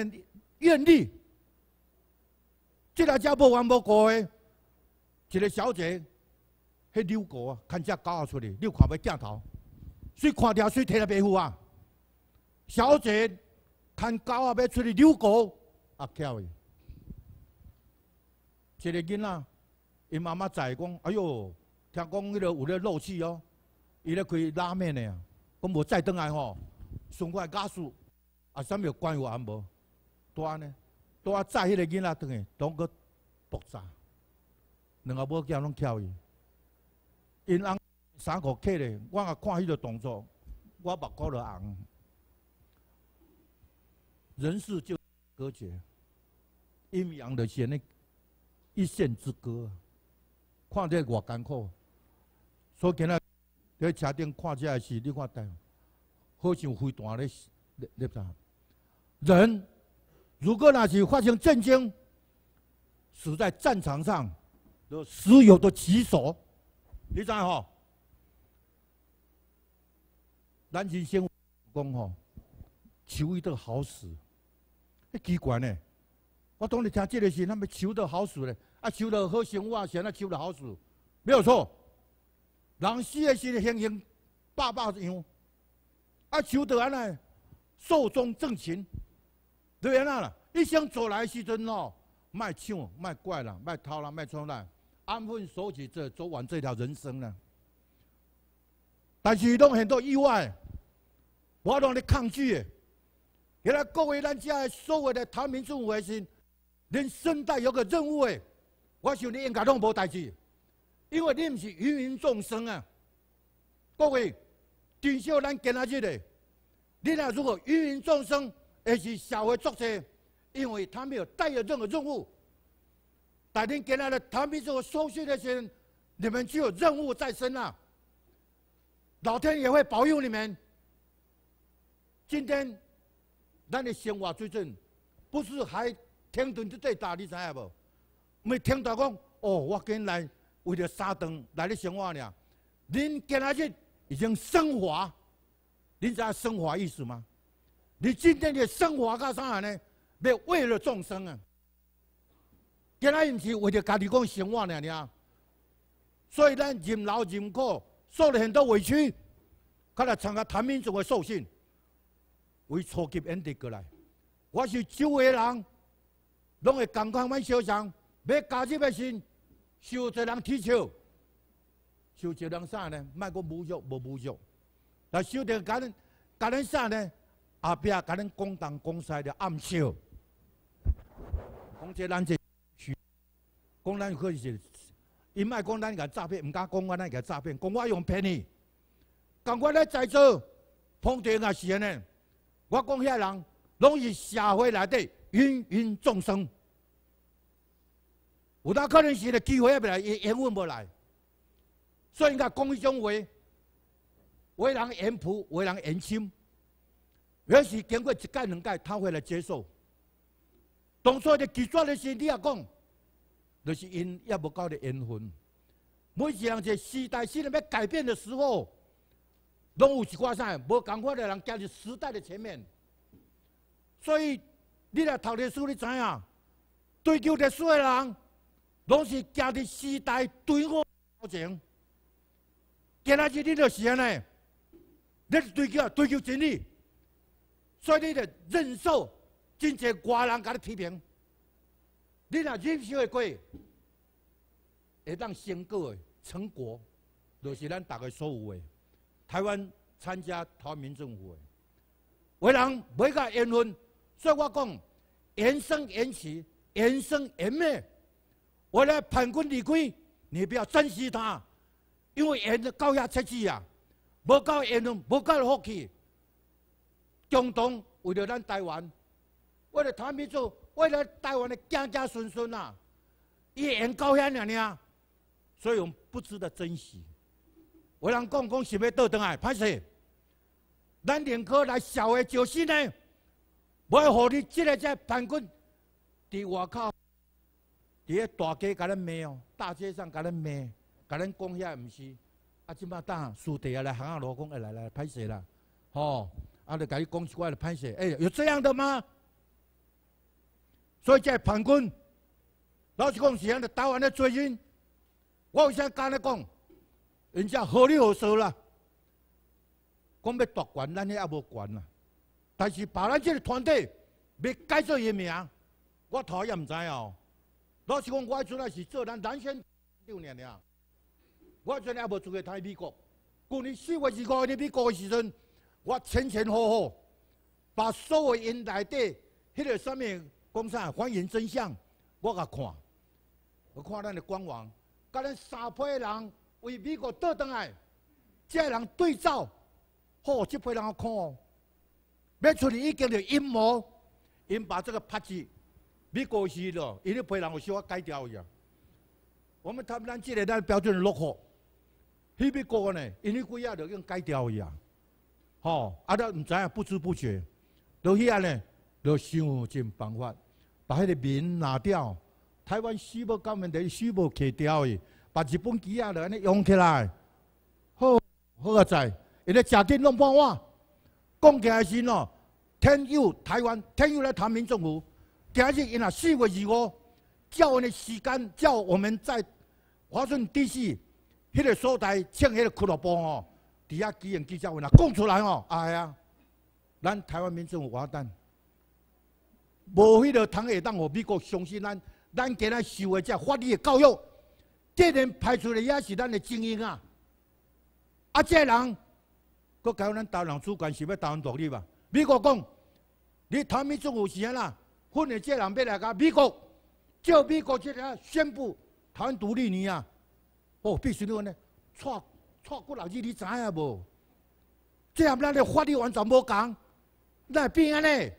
愿力，即个家无完无故的，一个小姐去遛狗啊，牵只狗出嚟遛，看袂镜头，谁看条？谁睇个白富啊？小姐牵狗啊，要出去遛狗啊，跳去！一个囡仔，因妈妈在讲，哎呦，听讲迄个有咧漏气哦。伊咧开拉面呢，讲无再转来吼，顺便家属啊，啥物有关我安无？多安尼，多啊载迄个囡仔转去，拢阁爆炸，两个无叫拢跳去，因翁三姑客咧，我啊看迄个动作，我目光都红，人事就隔绝，阴阳的线呢一线之隔，看这偌艰苦，所以今仔。在车顶看，这个是你看，好像飞弹咧！咧咋？人如果那是发生战争，死在战场上的死有的极多，你咋吼？南人先讲吼，求一个好死，你奇怪呢？我当你听这个是他们求得好死呢？啊，求得好生活，现在求得好死，没有错。人死诶星形形百百样，啊，求得安尼寿终正寝，对安那啦，一生走来时阵哦，卖唱、卖怪啦、卖偷啦、卖穿啦，安分守己，这走完这条人生啦。但是拢很多意外，我让你抗拒诶。来各位咱家所谓的台民政府诶是，连圣带有个任务诶，我想你应该拢无代志。因为你毋是芸芸众生啊，各位，珍惜咱今仔日的，你若如果芸芸众生，而是小会作者，因为他没有带有任何任务。但恁今仔日谈判做候收讯的些人，你们就有任务在身啊。老天也会保佑你们。今天，咱的鲜花最正，不是还天盾最大，你知影无？没听到讲哦，我跟来。为了三顿来咧生活俩，您今仔日已经升华，恁知道升华意思吗？你今天的升华到啥呢？要为了众生啊！今仔日是为着家己讲生活俩，所以咱任劳任苦，受了很多委屈，佮来参加谈民族的寿信。为初级安定过来，我是周围人，拢会感觉咱相同，要加这的心。修一人踢球，修一人啥呢？卖个侮辱，无侮辱。那着点干，干点啥呢？阿爸干点公党公事的暗笑。讲这些人是，讲人可是，伊卖讲咱个诈骗，唔敢讲人个诈骗，讲我用骗你。讲我在做，碰听也是呢。我讲遐人，拢是社会内底芸芸众生。有那可能是机会也不来，缘缘分不来。所以讲，一种为为人言朴，为人言心。也是经过一届两届，他会来接受。当初的拒绝的是你也讲，就是因也无够的缘分。每一样人在时代新的要改变的时候，拢有一挂啥，无共法的人走入时代的前面。所以你来读历史，你知影，追求历史的人。拢是行伫时代对我面前，今仔日你着是安尼，你追求追求真理，所以你着忍受真济外人甲你批评，你若忍受会过，会当成果个成果，着是咱大家所有的台湾参加逃民政府的。为人每个缘分，所以我讲：延生延迟，延生延灭。我了盘军离开，你不要珍惜他，因为沿着高压阶去呀，无够伊，无够福气。中东为了咱台湾，为了台民族，为了台湾的家家顺顺啊，伊用高压两呢，所以我们不值得珍惜。我让公公是要倒争来，拍摄，咱两可来小的就死呢，要互你即个这盘军伫外口。伫咧大街甲咱骂哦，大街上甲咱骂，甲咱讲遐毋是，啊！即嘛当输地啊来行下罗工来来歹势啦，吼！啊！就甲伊恭喜过来歹势，哎，有这样的吗？所以即在旁老劳讲是安尼，台湾了追影，我有啥敢咧讲？人家何理何法啦，讲要夺权，咱也无权啦。但是把咱这个团队要改做伊名，我头也唔知哦。老实讲，我出来是做咱南生六年了。我出来也无做过台美国。去年四月时，五日美国的时阵，我前前后后把所有因内底迄个什么讲啥还原真相，我甲看，我看咱的官网，甲咱三批人为美国倒倒来，这人对照，吼，这批人我看哦，要出你已经有阴谋，因把这个拍击美国是咯，伊咧陪人，我需要改掉伊啊。我们台湾即个咱标准落后，去美国呢，伊咧几下就用改掉伊啊。吼，啊，都毋知影不知不觉，都去啊尼，都想尽办法把迄个民拿掉。台湾需要革命，台湾需要去掉伊，把日本几下就安尼用起来。好，好个仔，伊咧食紧弄破我，讲起来是喏，天佑台湾，天佑咱台民政府。今日因啊四月二五叫的时间叫我们在华盛顿市迄个所在唱迄个俱乐部哦，底下几行记者问啊，讲出来哦，哎呀，咱台湾民众活蛋，无迄个谈会当我美国相信咱，咱今日受诶只法律教育，这人派出来也是咱的精英啊，啊这人，国教咱台湾主管是要台湾独立吧？美国讲，你台湾民众有事啦。分的这人要来两美国叫美国这下宣布台湾独立呢啊！哦，必须呢个呢，错错过老子你知影无？这项咱个法律完全无讲，那变安尼？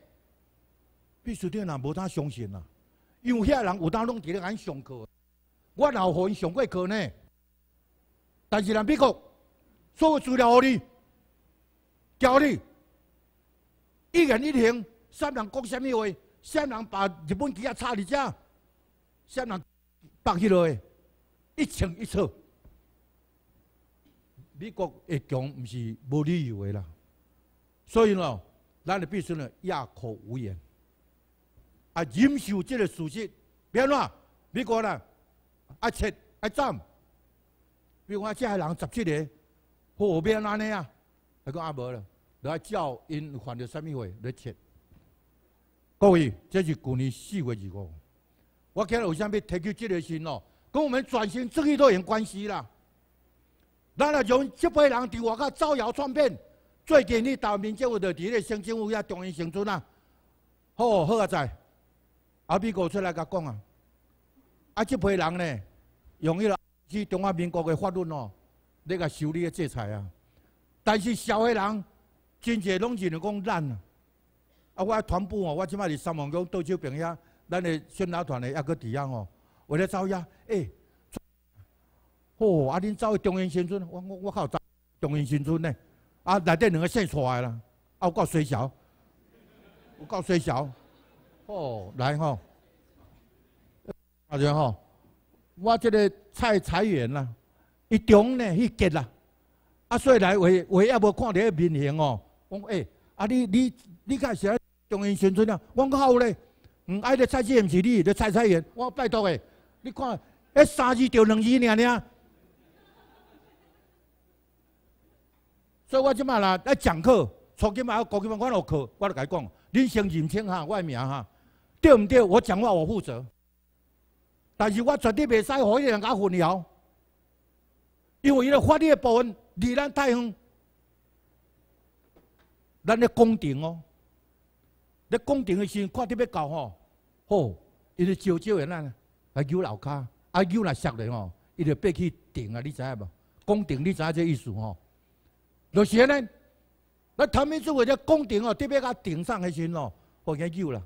必须顶人无当相信啦，因为遐人有当拢伫咧安上课，我老有互伊上过课呢。但是人美国所有资料互你，交你一人一行，三人讲什么话？先人把日本机啊插你家，先人放起来，一清一楚。美国一强不是无理由的啦，所以呢，咱就必须呢哑口无言，啊忍受这个事实，别乱。美国呢，啊切啊斩，比如讲，这个人十七个，何别安尼啊？他讲啊，无了，来叫因犯着什么罪来切？各位，这是去年四月二五，我今日为想要提起这个事哦，跟我们转型正义都有关系啦。咱若用这辈人伫外口造谣传骗，最近你台湾民府有得几个乡政府业重新生存啊？好，好啊，在，阿美国出来甲讲啊，啊，这辈人呢，用迄个去中华民国的法律哦，嚟甲修理个制裁啊，但是少个人，真侪拢只能讲烂啊。啊！我团部哦，我即卖伫三万宫斗酒平遐，咱诶宣老团诶，抑搁伫遐哦，为咧走遐。诶，哦，啊恁走去中原新村，我我我靠，找中原新村嘞，啊，内底两个姓蔡来啦，有够衰潲，有够衰潲，哦，来吼，阿荣吼，我即个蔡财源啦，伊中咧，一结啦，啊，所以来为为阿无看到迄面型哦，讲诶，啊你你你个是。中央宣传了，我讲好咧，嗯，爱的蔡字，唔是你的蔡蔡言，我拜托诶，你看，迄三字对两字尔尔。所以我即卖啦来讲课，初级嘛，高级嘛，我落课，我来甲伊讲，人生认清哈，我个名哈，对唔对？我讲话我负责，但是我绝对袂使和伊人家混淆，因为伊个法律部分离咱太远，咱个公程哦。讲廷诶时，看得要高吼，吼，伊就招招人啊，来揪楼卡，啊揪来熟嘞吼，伊就爬去顶啊，你知啊无？讲廷你知这意思吼？就是安尼，那唐明柱为这讲廷哦，特别甲顶上个时哦，互伊揪啦，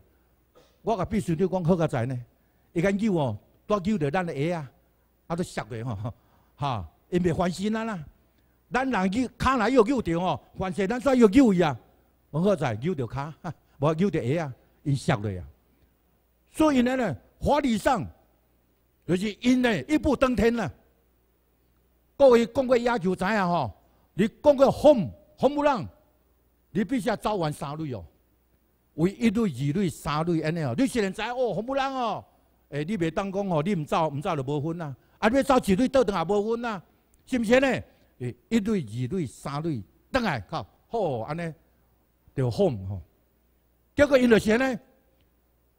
我甲必须得讲好个在呢？伊紧揪哦，多揪着咱诶鞋啊，啊都熟诶吼，*laughs* 哈，因袂烦心啊啦，咱人揪，若来要揪着哦，凡事咱煞要揪伊啊，何个在？揪着卡。我叫的下啊，伊熟了呀，所以呢呢，法理上就是因呢一步登天了。各位讲过要求知影吼？你讲过红红不浪，你必须要走完三类哦，为一类、二类、三类安尼哦。你先人知哦，红不浪哦，诶，你袂当讲哦，你唔走唔走就无分啦，啊，你要走一类倒腾也无分啦，是不是呢？诶，一类、二类、三类，等下靠好安尼，就红吼。结果因着先呢，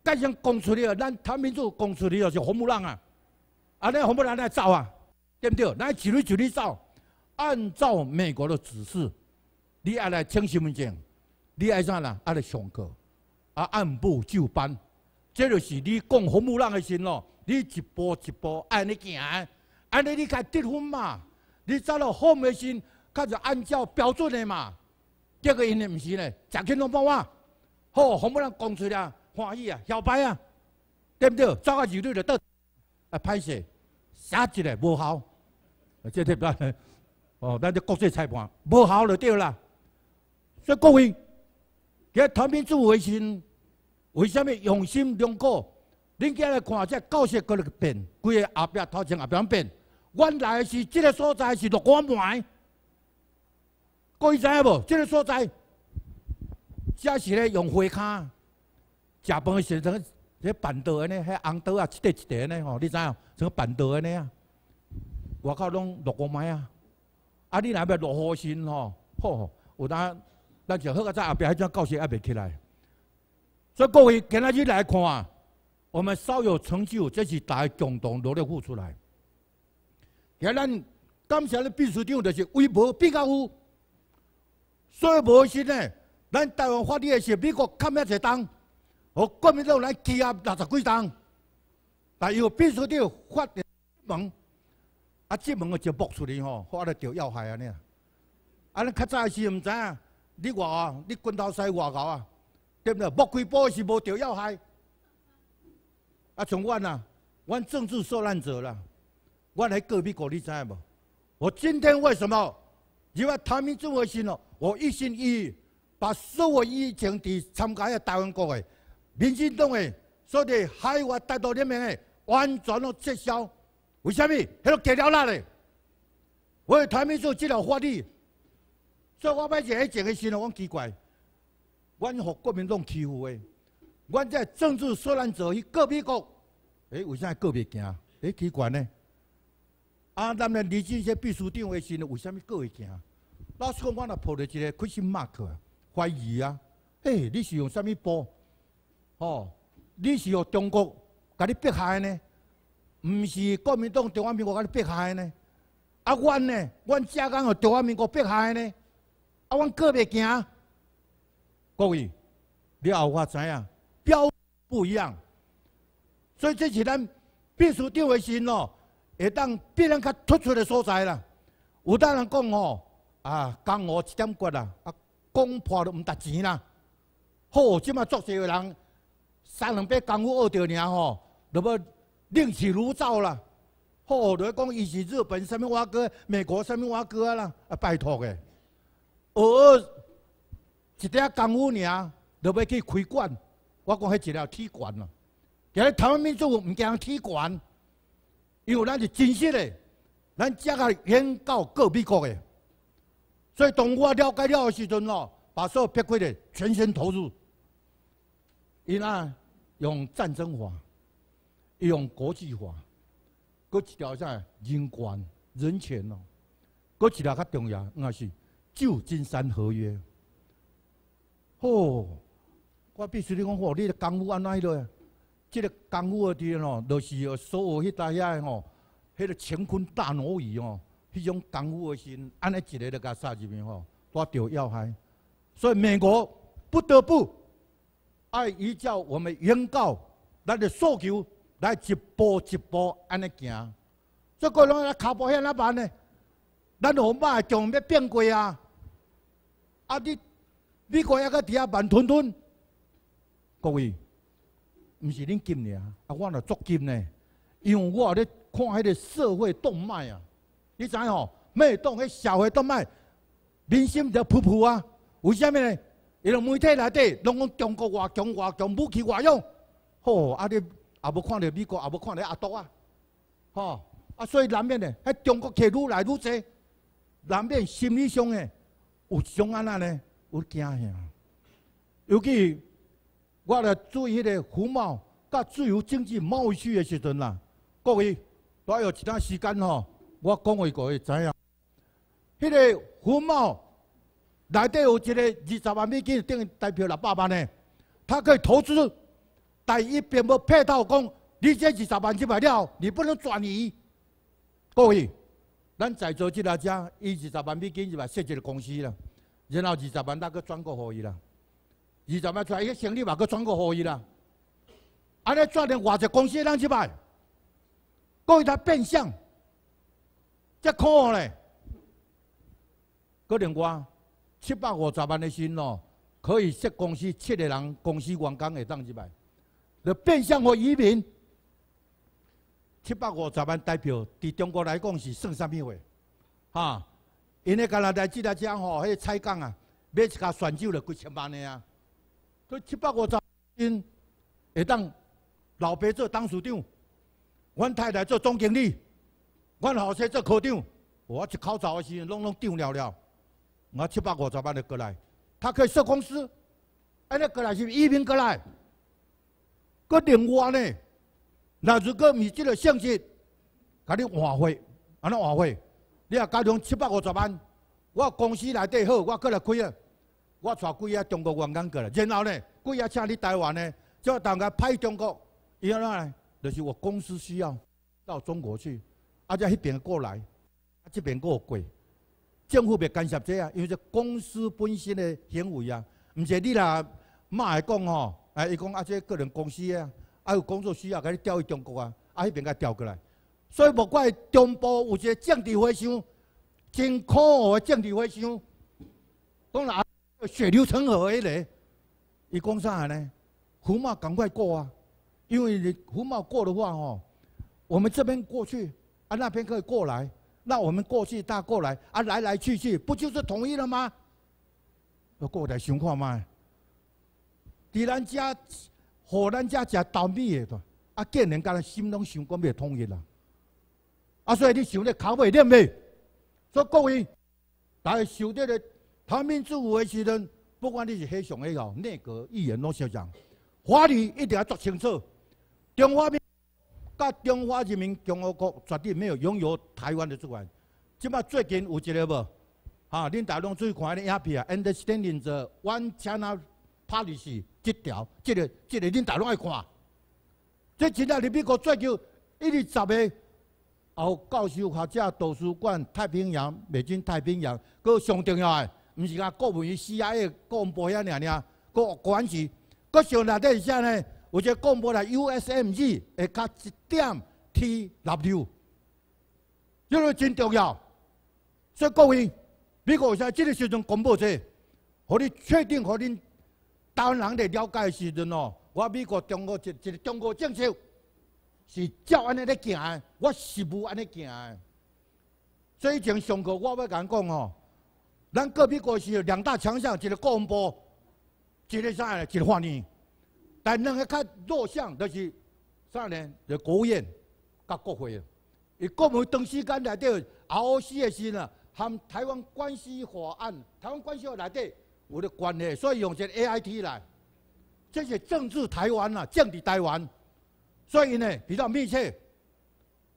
该先讲出嚟咱台民主讲出嚟哦，是红木浪啊，啊，你红木浪来走啊，对不对？你一律一律走，按照美国的指示，你爱来清洗文件，你爱啥啦？爱来上课，啊，按部就班，这就是你讲红木浪的心咯。你一步一步安尼行，安尼你看得分嘛？你走了红木的心，它是按照标准的嘛？结果因呢不是呢，奖金拢包我。好，洪某人讲出来，欢喜啊，摇摆啊，对不对？走个二路就到，啊，拍写，写一个无效，啊，即只不，哦，咱就国事裁判，无效就对啦。所以各位，给唐兵做为先，为甚物用心良苦？恁今来看这教舍搁个变，规个后壁头前后边变，原来是这个所在是落观派，各位知影无？这个所在？假使咧用灰卡，食饭时阵，这板刀呢，迄红刀啊，一叠一叠呢吼，你知样？这个板刀呢啊，外口拢落个麦啊，啊你若要落颗星吼，吼，有当咱就好个早后壁迄种教室也袂起来。所以各位今仔日来看啊，我们稍有成就，这是大家共同努力付出来。而咱感谢的秘书长，就是微博比较有，所以无时呢。咱台湾发地的是美国砍一石当，我国民党来欺压六十几当，但又必须得发门，啊，这门个就剥出来吼，发了就要害安尼啊。安较早是毋唔知啊，你外啊，你滚头西外交啊，对不对？剥开剥是无着要害。啊，从我呐，我政治受难者啦，我来隔壁国你知无？我今天为什么？因为台民做一心哦，我一心一意。把所有以前伫参加迄台湾国诶、民进党诶，所有海外大陆里面诶，完全拢撤销。为虾米？迄都急了啦咧！我台民素只有法律，所以我摆一个一个时咯，我奇怪，阮互国民党欺负诶，阮这政治受难者去告美国，诶，为虾米告未惊？诶，奇怪呢？啊，咱咧离经些必须定位时，为虾米告别惊？老讲，我若抱着一个开心马克。怀疑啊！嘿，你是用啥物波？哦，你是用中国甲你迫害的呢？唔是国民党、中华民国甲你迫害的呢？啊，阮呢，阮浙讲学中华民国迫害的呢？啊，阮个别惊，各位，你后发财啊！标不一样，所以这是咱必须长的心哦，会当别人较突出的所在啦。有单人讲哦，啊，江我一点决啦。讲破都唔值钱啦！好，即马作势的人三两百功夫学着尔吼，就要另起炉灶啦！好，都讲伊是日本、什么外国、美国、什么外国啊啦！啊，拜托诶，哦，一点功夫尔，就要去开馆，我讲迄一条铁馆咯。今日台湾民众唔惊铁馆，因为咱是真实的，咱只系先到各美国嘅。所以，当我了解了的时阵哦，把所有撇开的全心投入。伊啊，用战争法，用国际法，搁一条下人权、人权哦，搁际条较重要，那是旧金山合约。哦，我必须得讲，你的功夫安奈多这个功夫的哦，就是所有迄大家的哦，迄个乾坤大挪移哦。迄种功夫诶心，安尼一个就甲塞入面吼，我著要害。所以美国不得不爱依照我们原告咱诶诉求来一步一步安尼行。这个拢咧靠保险哪办呢？咱恐怕将要变贵啊！啊，你美国还个伫遐慢吞吞，各位，毋是恁金呢，啊，我来着金呢，因为我咧看迄个社会动脉啊。你知吼，每当迄社会动脉，民心就浮浮啊。为虾物呢？因为媒体内底拢讲中国外强外强，武器外用，吼，啊你也无看到美国，也无看到阿多啊。吼，啊所以难免呢，迄中国客愈来愈济，难免心理上诶有种安那呢，有惊吓。尤其我着注意迄个服贸甲自由经济贸易区的时阵啦，各位待有一段时间吼。我讲一各位知影，迄个胡帽内底有一个二十万美金，等于代表六百万诶。他可以投资，但一并要配套讲，你这二十万去买了，你不能转移。各位，咱在做这阿姐，伊二十万美金就把设的公司啦，然后二十万那个转过可以啦，二十万出来，一行李嘛个转过可以啦。安尼转成外资公司，咱去买，各位他变相。再看咧，过另外七百五十万的薪哦，可以设公司七个人，公司员工会当几百，要变相互移民？七百五十万代表伫中国来讲是算啥物话？哈，因喺加拿大只来只吼，迄菜港啊，买一家泉州就几千万的啊。这七百五十万会当老爸做董事长，阮太太做总经理。阮后生做科长，我一考走的时，拢拢丢了了。我七百五十万就过来，他可以设公司。安尼过来是移民过来，搁另外呢。那如果面接个信质，甲你换汇安尼换汇？你啊，加上七百五十万，我公司内底好，我过来开啊。我带几啊中国员工过来，然后呢，几啊请你台湾呢，叫大家派中国。安怎呢，就是我公司需要到中国去。啊！在迄边过来，啊，这边过贵。政府别干涉这啊，因为这公司本身的行为啊，唔是你啦骂来讲吼，哎，伊讲啊，这个个人公司啊，啊有工作需要，给你调去中国啊，啊迄边给调过来。所以莫怪中部有一个降地花乡，真可恶的降地花乡，讲然血流成河迄个。伊讲啥呢？胡茂赶快过啊，因为你胡茂过的话吼，我们这边过去。啊，那边可以过来，那我们过去，他过来，啊，来来去去，不就是统一了吗？要过来想看吗？在人家和咱家食倒闭的，啊，见人家心拢想过要统一啦。啊，所以你想的考不会念咩？所以各位来修德的们民主的时候，不管你是黑熊也好，内阁议员都想讲，法律一定要做清楚。中华民甲中华人民共和国绝对没有拥有台湾的主权。即马最近有一个无，啊，恁大注最看的影片啊，China p o 啊 i c y 这条，这个、这个，恁大陆爱看。即前啊，日本国最近一二十个后，教授、学者、图书馆、太平洋、美军、太平洋，佮上重要诶，毋是甲国务院 CIA 广播遐尔尔，佮关系，佮上内底是下呢。我个广播来 u s m g 会加一点 TW，因为真重要。所以，各位，美国在这个时候公布这一和让你确定，让你台湾人了解的时阵我美国、中国一一个中国政策是照安尼在行的，我是不安尼行的。所以，从上课我要讲讲哦，咱隔壁国是两大强项，一个广播，一个啥嘞？一个翻译。但两个较弱项就是啥年就国宴甲国会，伊国门长时间内底好事的事啊，含台湾关系法案，台湾关系法内底有得关系，所以用一个 A I T 来，这是政治台湾啊，政治台湾，所以呢比较密切。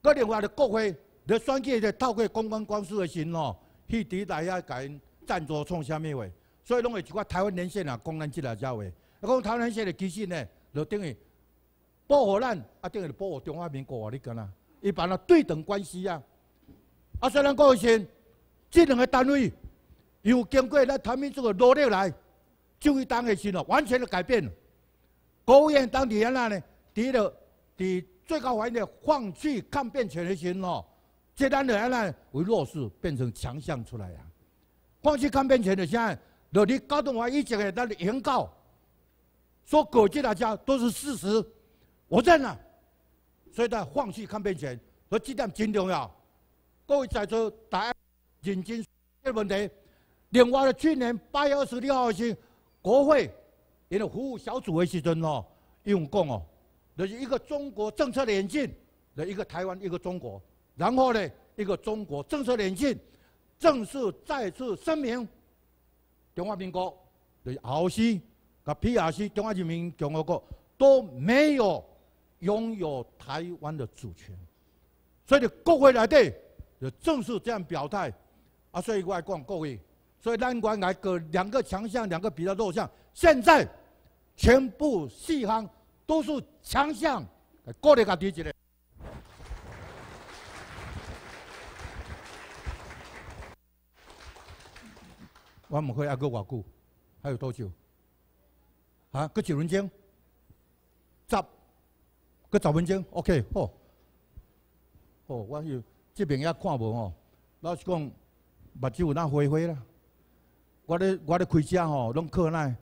佮另外的国会，你选举的透过公关公司的线哦，去底内下甲因赞助创虾米话，所以拢会一寡台湾连线啊，公安即来讲话。讲台湾省的机制呢，就等于保护咱，一定于保护中华民国啊！你干那？伊办那对等关系啊！啊，虽然过去先，这两个单位，有经过咱台湾族的努力来，就一当的新哦，完全的改变。国务院当地一啦呢，第一个伫最高法院的放弃抗辩权的时哦，这单的先呢为弱势变成强项出来啊！放弃抗辩权的先，就你高等法院一直的当原告。说狗进他家都是事实，我认了。所以，他放弃抗辩权说鸡蛋真重要，各位在座答案眼睛的问题。另外，呢，去年八月二十六号，是国会也个服务小组的时阵哦，用讲哦，就是一个中国政策引进的一个台湾一个中国，然后呢，一个中国政策引进正式再次声明，中华民国就是傲西。噶，P R C 中华人民共和国都没有拥有台湾的主权，所以你国会来地也正式这样表态。啊，所以外国各位，所以南管来个两个强项，两个比较弱项，现在全部细行都是强项。过来，噶，第几嘞。我们会一个华姑，还有多久？啊，过一分钟，十，过十分钟，OK，好。哦，我要这边也看无哦。老实讲，目睭有那花花啦。我咧我咧开车吼，拢靠那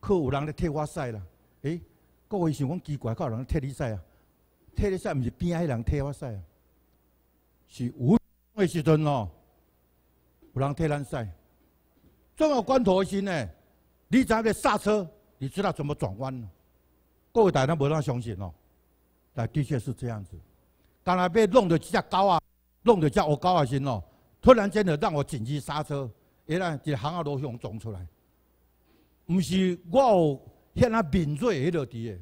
靠有人咧替我驶啦。诶，各位想讲奇怪，靠人替你驶啊？替你驶毋是边迄人替我驶啊？是无的时阵哦，有人替咱驶。重要关头诶时呢，你才咧刹车。你知道怎么转弯？各位大家不要相信哦，但的确是这样子。当然，要弄到几只狗啊，弄到只我狗啊，先哦。突然间的让我紧急刹车，一来一行啊，路向撞出来。不是，我有遐啊敏锐喺度滴，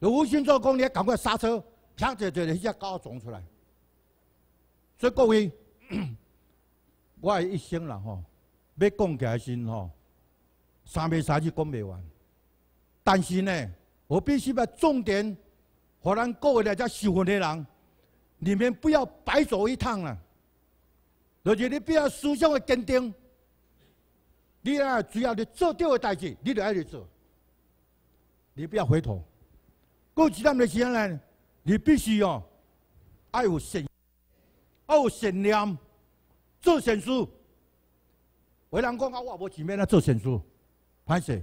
无心做功，你赶快刹车，恰恰就迄只狗撞出来。所以各位，我一生人吼，要讲起来先吼，三百三句讲不完。但是呢，我必须把重点，和咱各位来家修训的人，你们不要白走一趟了。就是你不要思想的坚定，你啊，只要你做对的代志，你就爱去做。你不要回头。过一段时间呢，你必须哦，爱有信，要有信念，做善事。为人讲啊，话，无钱，面来做善事，歹势。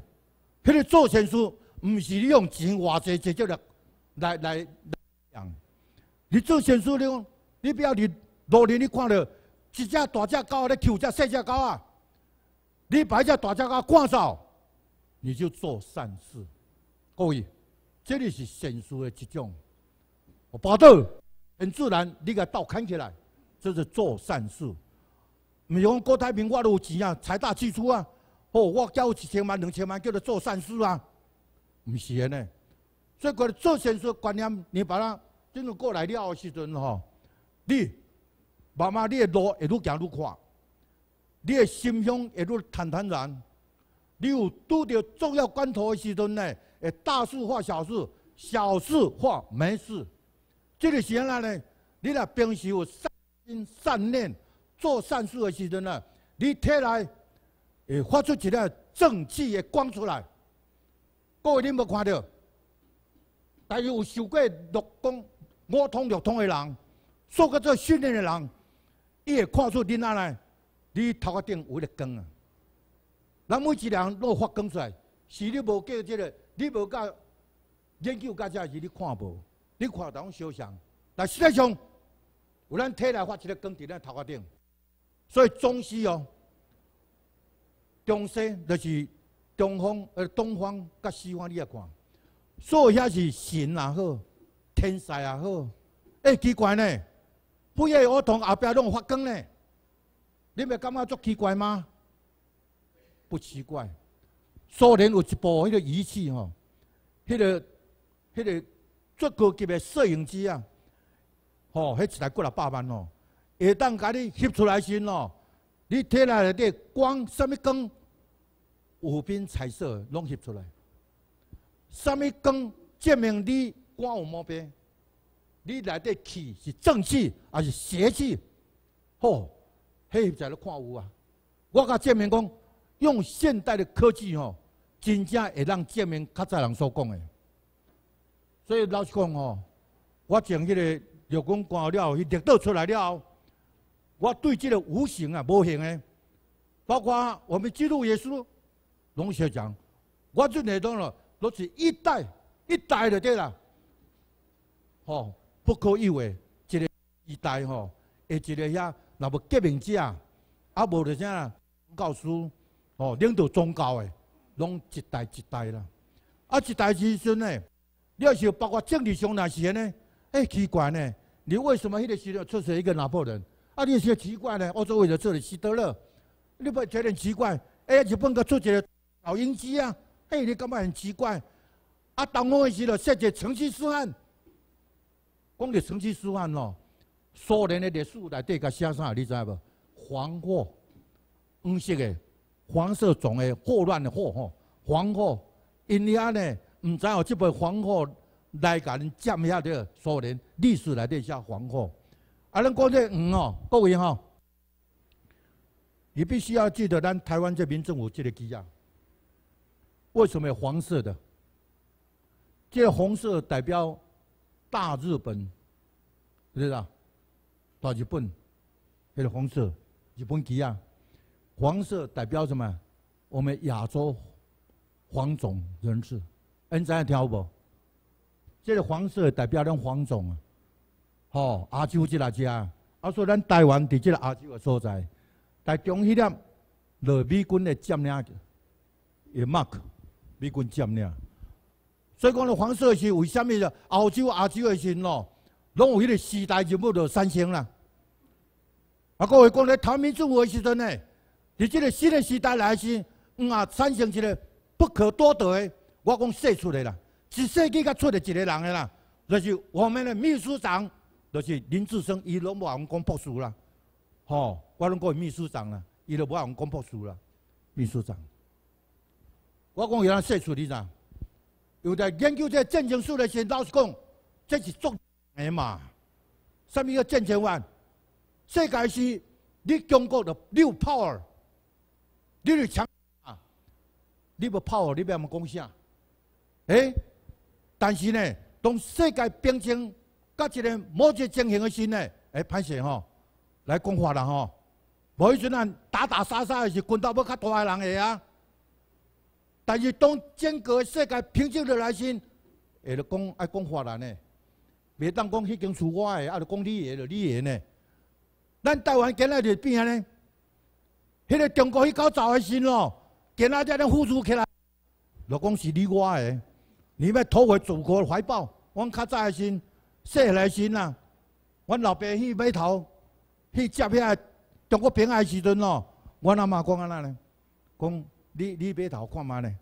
那你做善事，毋是你用钱偌济去做来来来讲。你做善事了，你不要你老年你看到一只大只狗在叫只小只狗啊，你把一只大只狗赶走，你就做善事。各位，这里是善事的一种。我巴肚很自然，你把刀砍起来，这是做善事。你讲过太平，我有钱啊，财大气粗啊。哦，我交有一千万、两千万，叫做做善事啊！唔是安尼，以过来做善事观念，你把它进入过来了时阵吼，你慢慢你的路也愈行愈宽，你的心胸也愈坦坦然。你有拄到重要关头的时阵呢，会大事化小事，小事化没事。这个时阵呢，你若平时有善心善念做善事的时阵呢，你提来。会发出一个正气的光出来，各位恁无看到？但是有受过六光、五通六通的人，受过这训练的人，伊会看出恁安来，你头顶有个光啊。那么几人都发光出来，是你无过这个，你无搞研究，搞这是你看无，你看同肖像，但实际上，有咱体内发一个光伫咱头顶，所以中西哦。中西就是中方，呃，东方甲西方，你啊看，所以遐是神也好，天神也好，哎，奇怪呢，不夜儿同后壁拢发光呢，你咪感觉足奇怪吗？不奇怪，苏联有一部迄个仪器吼，迄个迄个最高级的摄影机啊，吼，迄一台过了百万哦，会当甲你翕出来先哦。你体内内底光什么光五缤彩色拢摄出来？什么光证明你光有毛病？你内底气是正气还是邪气？吼，黑在在看有啊！我甲证明讲，用现代的科技吼，真正会让证明较早人所讲的。所以老实讲吼，我从迄个肉光光了，伊掠射出来了。我对这个无形啊，无形的，包括我们记录耶稣，龙学长，我阵内讲了，都是一代一代的对啦。吼，不可以为一个一代吼，一个遐，若么革命者，啊无着啥教书，吼领导宗教的，拢一代一代啦。啊一代之孙呢，你要是包括政治上哪些呢？哎，奇怪呢，你为什么迄个时候出世一个拿破仑？啊，你有些奇怪呢。欧洲为了这里希特勒，你不觉得奇怪？哎，日本个做个老鹰机啊，嘿，你感觉很奇怪。啊，台湾个时了设计成吉思汗，讲哩成吉思汗咯。苏联的历史来对个写啥？你知无？黄祸，黄色的，黄色种的霍乱的祸吼。黄祸，印尼呢，唔知哦，这边黄祸来给人占下底。苏联历史来对下黄祸。啊！咱讲这五哦，各位哈，你必须要记得咱台湾这民政府这个旗呀。为什么黄色的？这红色代表大日本，知道？大日本，这个红色日本旗呀。黄色代表什么？我们亚洲黄种人士，恁知影听不？这个黄色代表咱黄种。哦，亚洲即个遮，啊，啊以咱台湾伫即个亚洲个所在，但中迄边就美军个占领，也 mark 美军占领，所以讲咧黄色是为虾米咧？澳洲、亚洲个时咯，拢有迄个时代人物就三星啦。啊，各位讲咧，唐明政府时阵咧，伫即个新的时代来是，嗯啊，三星是个不可多得个，我讲说出来啦，是世纪才出咧一个人个啦，就是我们的秘书长。就是林志生，伊拢无闲讲破署啦，吼，我拢过秘书长啦，伊都无闲讲破署啦。秘书长，我讲有阵写书哩，噻，有台研究者、战争书嘞，先老实讲，这是做嘛？什么叫战争案？世界是你中国的有 power，你是强，你不 power，你不要么讲啥？哎，但是呢，当世界变清。甲一个某一个情形的心呢，哎，歹势吼，来讲话啦吼，无迄阵咱打打杀杀个是滚到要较大个人个啊，但是当整个世界平静落来时，会着讲爱讲话人呢，袂当讲迄间厝我个，啊，着讲你个着你个呢？咱台湾今仔日变安尼，迄个中国迄个早个心咯，今仔只人复苏起来，着讲是你我个，你要讨回祖国个怀抱，我较早个心。说来先啦，阮老爸去码头去接遐中国兵安时阵哦，阮阿妈讲安那呢，讲你你码头看麦咧，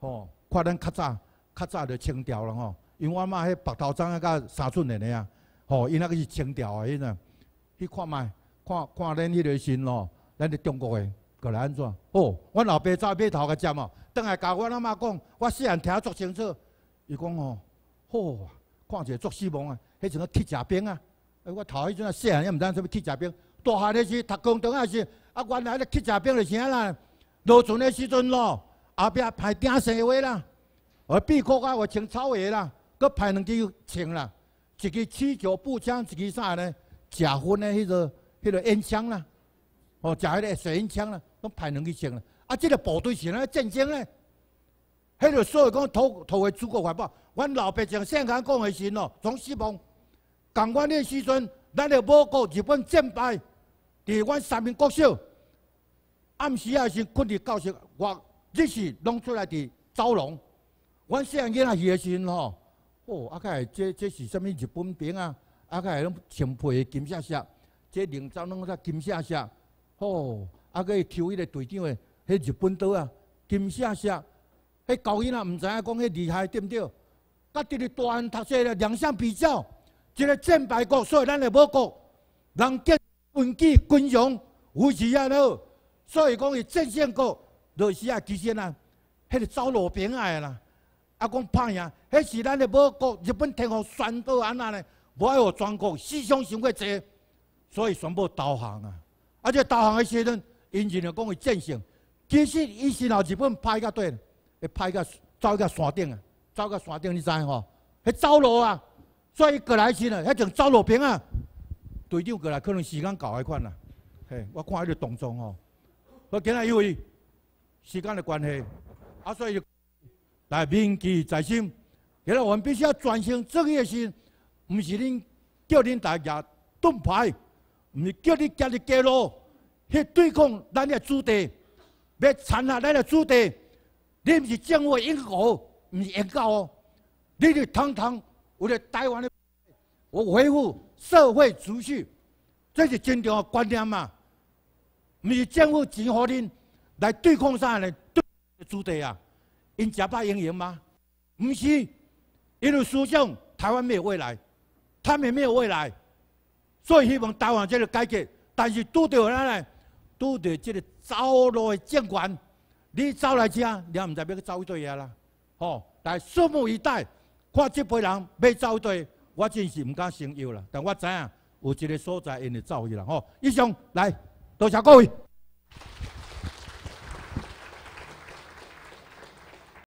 吼，看咱较早较早就清掉了吼，因为阮妈迄白头啊甲三寸了呢啊，吼，因那个是清掉的因啊，去看麦，看看恁迄个身咯，咱是中国的。过来安怎？哦，我老爸早码头个接嘛，当下甲我阿妈讲，我细汉听足清楚，伊讲哦，好。看起来足死望啊！迄阵个铁甲兵啊，哎，我头迄阵啊细汉也毋知影啥物铁甲兵。大汉的时读高中啊是，啊原来迄个铁甲兵就是啦。落船的时阵咯，后壁排钉鞋啦，我屁股啊我穿草鞋啦，佮派两支枪啦，一支气球步枪，一支啥呢？假薰诶迄个、迄个烟枪啦，哦，假个水烟枪啦，拢派两支枪啦。啊，即个部队是哪战争诶，迄个所以讲，投投为祖国怀抱。阮老百姓亲眼讲的时哦，从希望，共阮那时阵，咱的某国日本战败，伫阮三面国手暗时啊是困伫教室，我日时拢出来伫走廊，阮细汉见仔时个时吼，哦，啊个，这这是什物日本兵啊？啊个，会拢钦皮金夏色，这领章拢甲金夏色，哦，啊个，抽迄个队长的迄日本刀啊，金夏色，迄高音啊，毋知影讲迄厉害对毋对？家己咧大汉读册咧，两相比较，一个战败国，所以咱的某国，人皆文纪军容，有器啊，了，所以讲伊战胜国，就是啊，其实啊，迄个走路兵啊啦，啊讲歹呀，迄是咱的某国，日本天皇宣布安那咧，无爱我全国思想想过侪，所以全部投降啊，而且投降的时阵，因人啊讲伊战胜，其实伊是拿日本派个队，会派个走个山顶啊。走到山顶，你知吼？迄走路啊，所以过来时呢，迄种走路平啊，队长过来，可能时间够迄款啦。嘿，我看迄个动作吼，我今仔因为时间的关系，啊，所以来铭记在心。今日我们必须要专心、整个心，毋是恁叫恁大家盾牌，毋是叫你今日过路去对抗咱的主弟，要残害咱主子弟，恁是政府英豪。唔是原告哦，你哋堂堂为了台湾的，我维护社会秩序，这是正常观念嘛？唔是政府钱，好恁来对抗啥人？对主地啊，因吃饱赢赢吗？唔是，因为思想台湾没有未来，他们没有未来，所以希望台湾即个改革。但是拄到那来？拄到即个朝来监管，你走来遮，你也唔知要去做咩啊啦？吼，来拭目以待，看这批人要走对，我真是唔敢声忧啦。但我知影有一个所在，因会走去啦。吼，以上来，多谢各位。